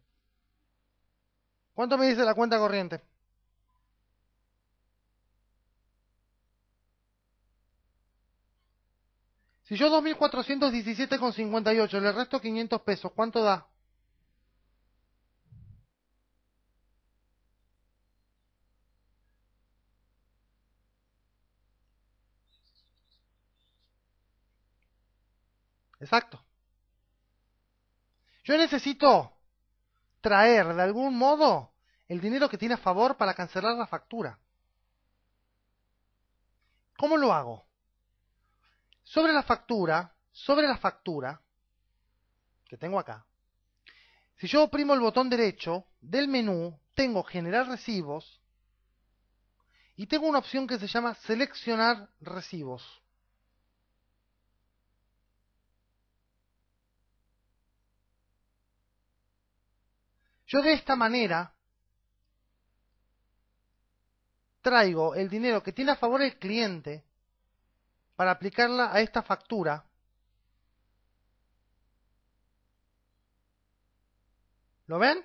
¿Cuánto me dice la cuenta corriente? Si yo 2.417,58 le resto 500 pesos, ¿cuánto da? Exacto. Yo necesito traer de algún modo el dinero que tiene a favor para cancelar la factura. ¿Cómo lo hago? Sobre la factura, sobre la factura que tengo acá, si yo oprimo el botón derecho del menú, tengo generar recibos y tengo una opción que se llama seleccionar recibos. Yo de esta manera traigo el dinero que tiene a favor el cliente para aplicarla a esta factura. ¿Lo ven?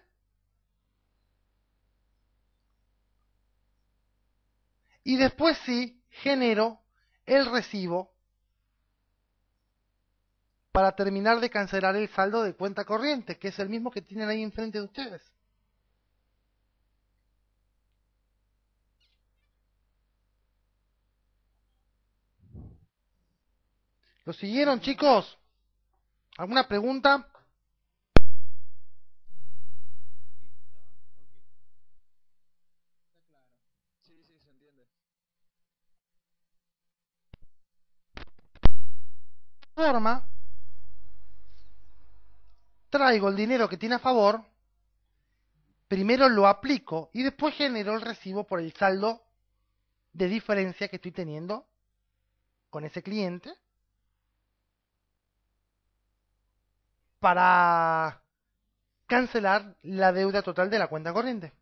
Y después sí genero el recibo para terminar de cancelar el saldo de cuenta corriente, que es el mismo que tienen ahí enfrente de ustedes. ¿Lo siguieron, chicos? ¿Alguna pregunta? forma traigo el dinero que tiene a favor, primero lo aplico y después genero el recibo por el saldo de diferencia que estoy teniendo con ese cliente para cancelar la deuda total de la cuenta corriente.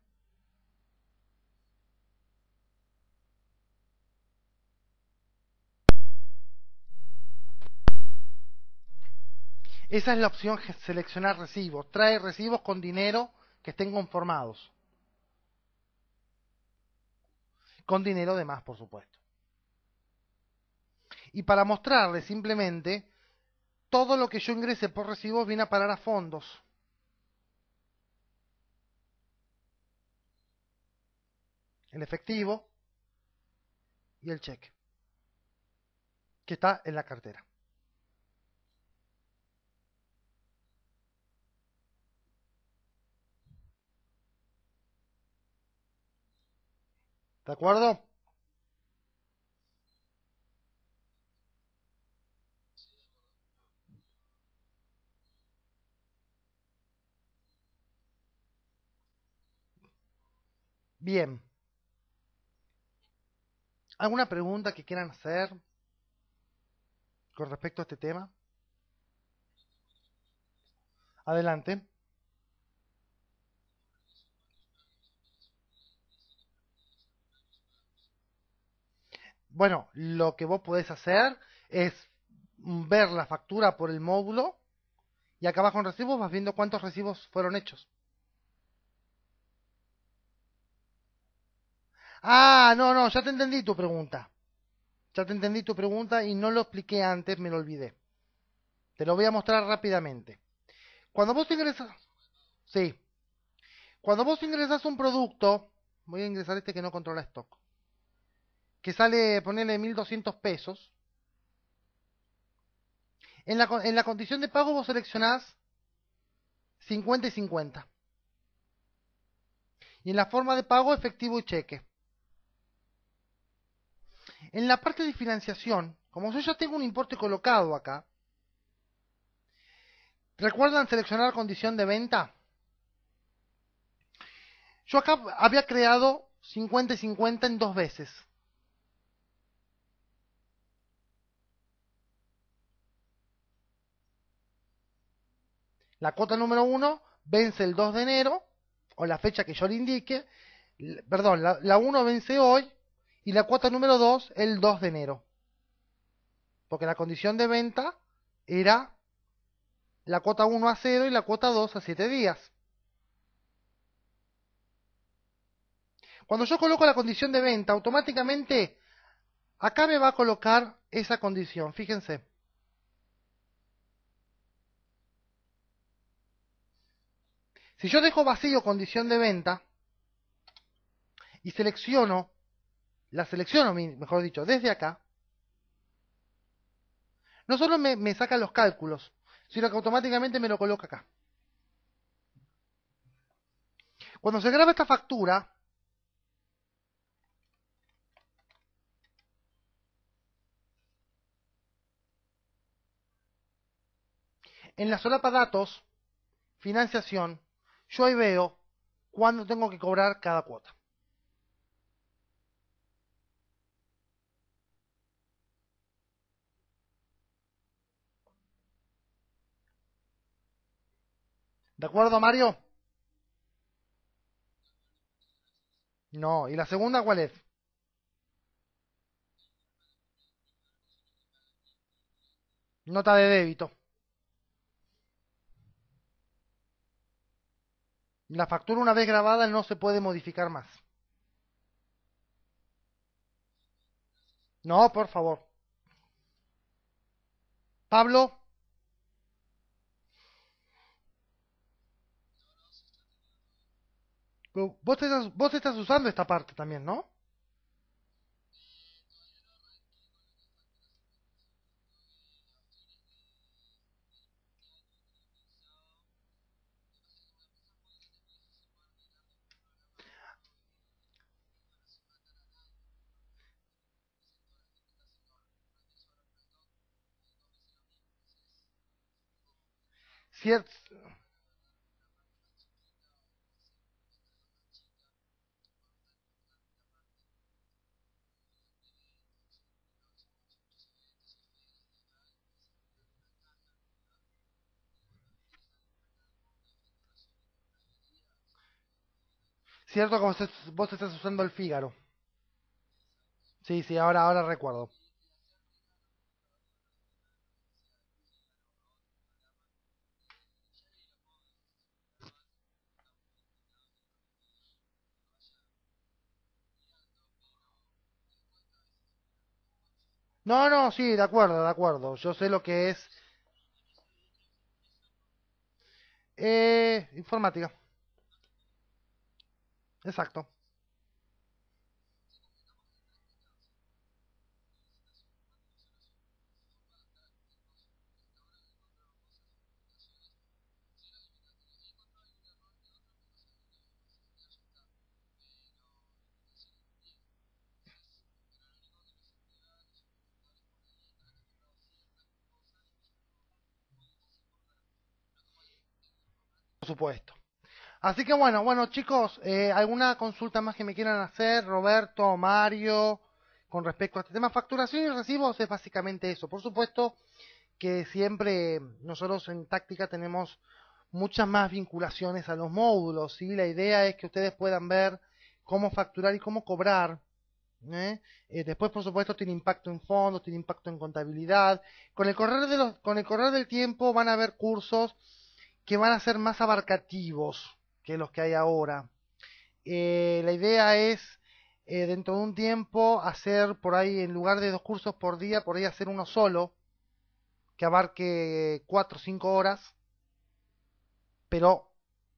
Esa es la opción seleccionar recibos. Trae recibos con dinero que estén conformados. Con dinero de más, por supuesto. Y para mostrarle simplemente, todo lo que yo ingrese por recibos viene a parar a fondos. El efectivo y el cheque que está en la cartera. ¿De acuerdo? Bien. ¿Alguna pregunta que quieran hacer con respecto a este tema? Adelante. Bueno, lo que vos podés hacer es ver la factura por el módulo y acá abajo en recibos vas viendo cuántos recibos fueron hechos. Ah, no, no, ya te entendí tu pregunta. Ya te entendí tu pregunta y no lo expliqué antes, me lo olvidé. Te lo voy a mostrar rápidamente. Cuando vos ingresas... Sí. Cuando vos ingresas un producto... Voy a ingresar este que no controla stock que sale ponerle 1.200 pesos. En la, en la condición de pago vos seleccionás 50 y 50. Y en la forma de pago efectivo y cheque. En la parte de financiación, como yo ya tengo un importe colocado acá, ¿recuerdan seleccionar condición de venta? Yo acá había creado 50 y 50 en dos veces. La cuota número 1 vence el 2 de enero, o la fecha que yo le indique. Perdón, la 1 vence hoy y la cuota número 2 el 2 de enero. Porque la condición de venta era la cuota 1 a 0 y la cuota 2 a 7 días. Cuando yo coloco la condición de venta, automáticamente acá me va a colocar esa condición. Fíjense. Si yo dejo vacío condición de venta y selecciono, la selecciono, mejor dicho, desde acá, no solo me, me saca los cálculos, sino que automáticamente me lo coloca acá. Cuando se graba esta factura, en la solapa datos, financiación, yo ahí veo cuándo tengo que cobrar cada cuota. ¿De acuerdo, Mario? No, ¿y la segunda cuál es? Nota de débito. La factura una vez grabada no se puede modificar más. No, por favor. Pablo. Vos estás, vos estás usando esta parte también, ¿no? cierto Cierto como vos estás usando el Fígaro. Sí, sí, ahora, ahora recuerdo. No, no, sí, de acuerdo, de acuerdo. Yo sé lo que es. Eh, informática. Exacto. supuesto. Así que bueno, bueno chicos, eh, ¿alguna consulta más que me quieran hacer, Roberto, Mario, con respecto a este tema? Facturación y recibos es básicamente eso. Por supuesto que siempre nosotros en táctica tenemos muchas más vinculaciones a los módulos, y La idea es que ustedes puedan ver cómo facturar y cómo cobrar. ¿eh? Eh, después, por supuesto, tiene impacto en fondos, tiene impacto en contabilidad. Con el correr, de con el correr del tiempo van a haber cursos que van a ser más abarcativos que los que hay ahora. Eh, la idea es eh, dentro de un tiempo hacer por ahí, en lugar de dos cursos por día, por ahí hacer uno solo, que abarque cuatro o cinco horas, pero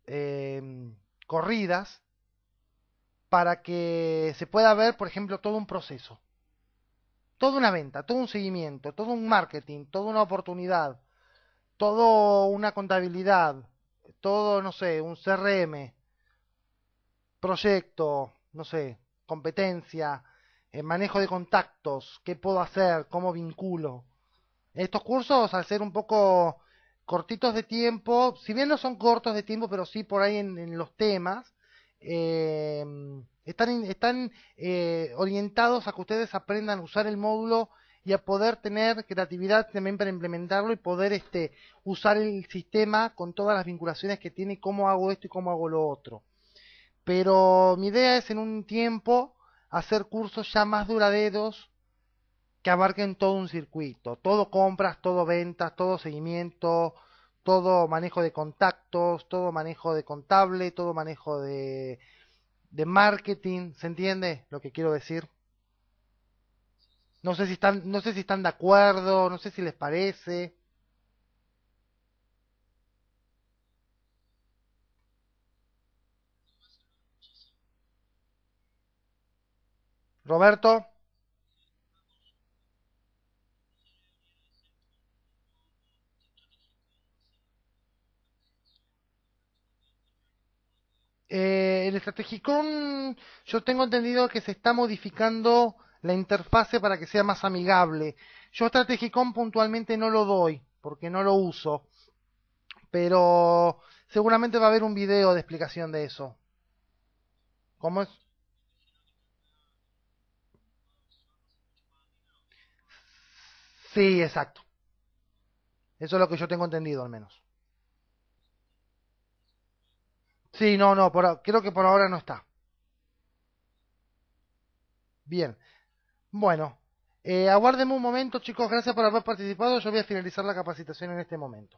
eh, corridas, para que se pueda ver, por ejemplo, todo un proceso. Toda una venta, todo un seguimiento, todo un marketing, toda una oportunidad, todo una contabilidad, todo, no sé, un CRM, proyecto, no sé, competencia, eh, manejo de contactos, qué puedo hacer, cómo vinculo. Estos cursos, al ser un poco cortitos de tiempo, si bien no son cortos de tiempo, pero sí por ahí en, los temas, eh, están, están eh, orientados a que ustedes aprendan a usar el módulo y a poder tener creatividad también para implementarlo y poder este, usar el sistema con todas las vinculaciones que tiene, cómo hago esto y cómo hago lo otro. Pero mi idea es en un tiempo hacer cursos ya más duraderos que abarquen todo un circuito, todo compras, todo ventas, todo seguimiento, todo manejo de contactos, todo manejo de contable, todo manejo de marketing, ¿se entiende lo que quiero decir? No sé si están, no sé si están de acuerdo, no sé si les parece. Roberto. Eh, el Strategicon, yo tengo entendido que se está modificando la interfase para que sea más amigable. Yo Strategicom puntualmente no lo doy, porque no lo uso. Pero seguramente va a haber un video de explicación de eso. ¿Cómo es? Sí, exacto. Eso es lo que yo tengo entendido, al menos. Sí, no, no, creo que por ahora no está. Bien. Bueno, eh, aguárdenme un momento, chicos. Gracias por haber participado. Yo voy a finalizar la capacitación en este momento.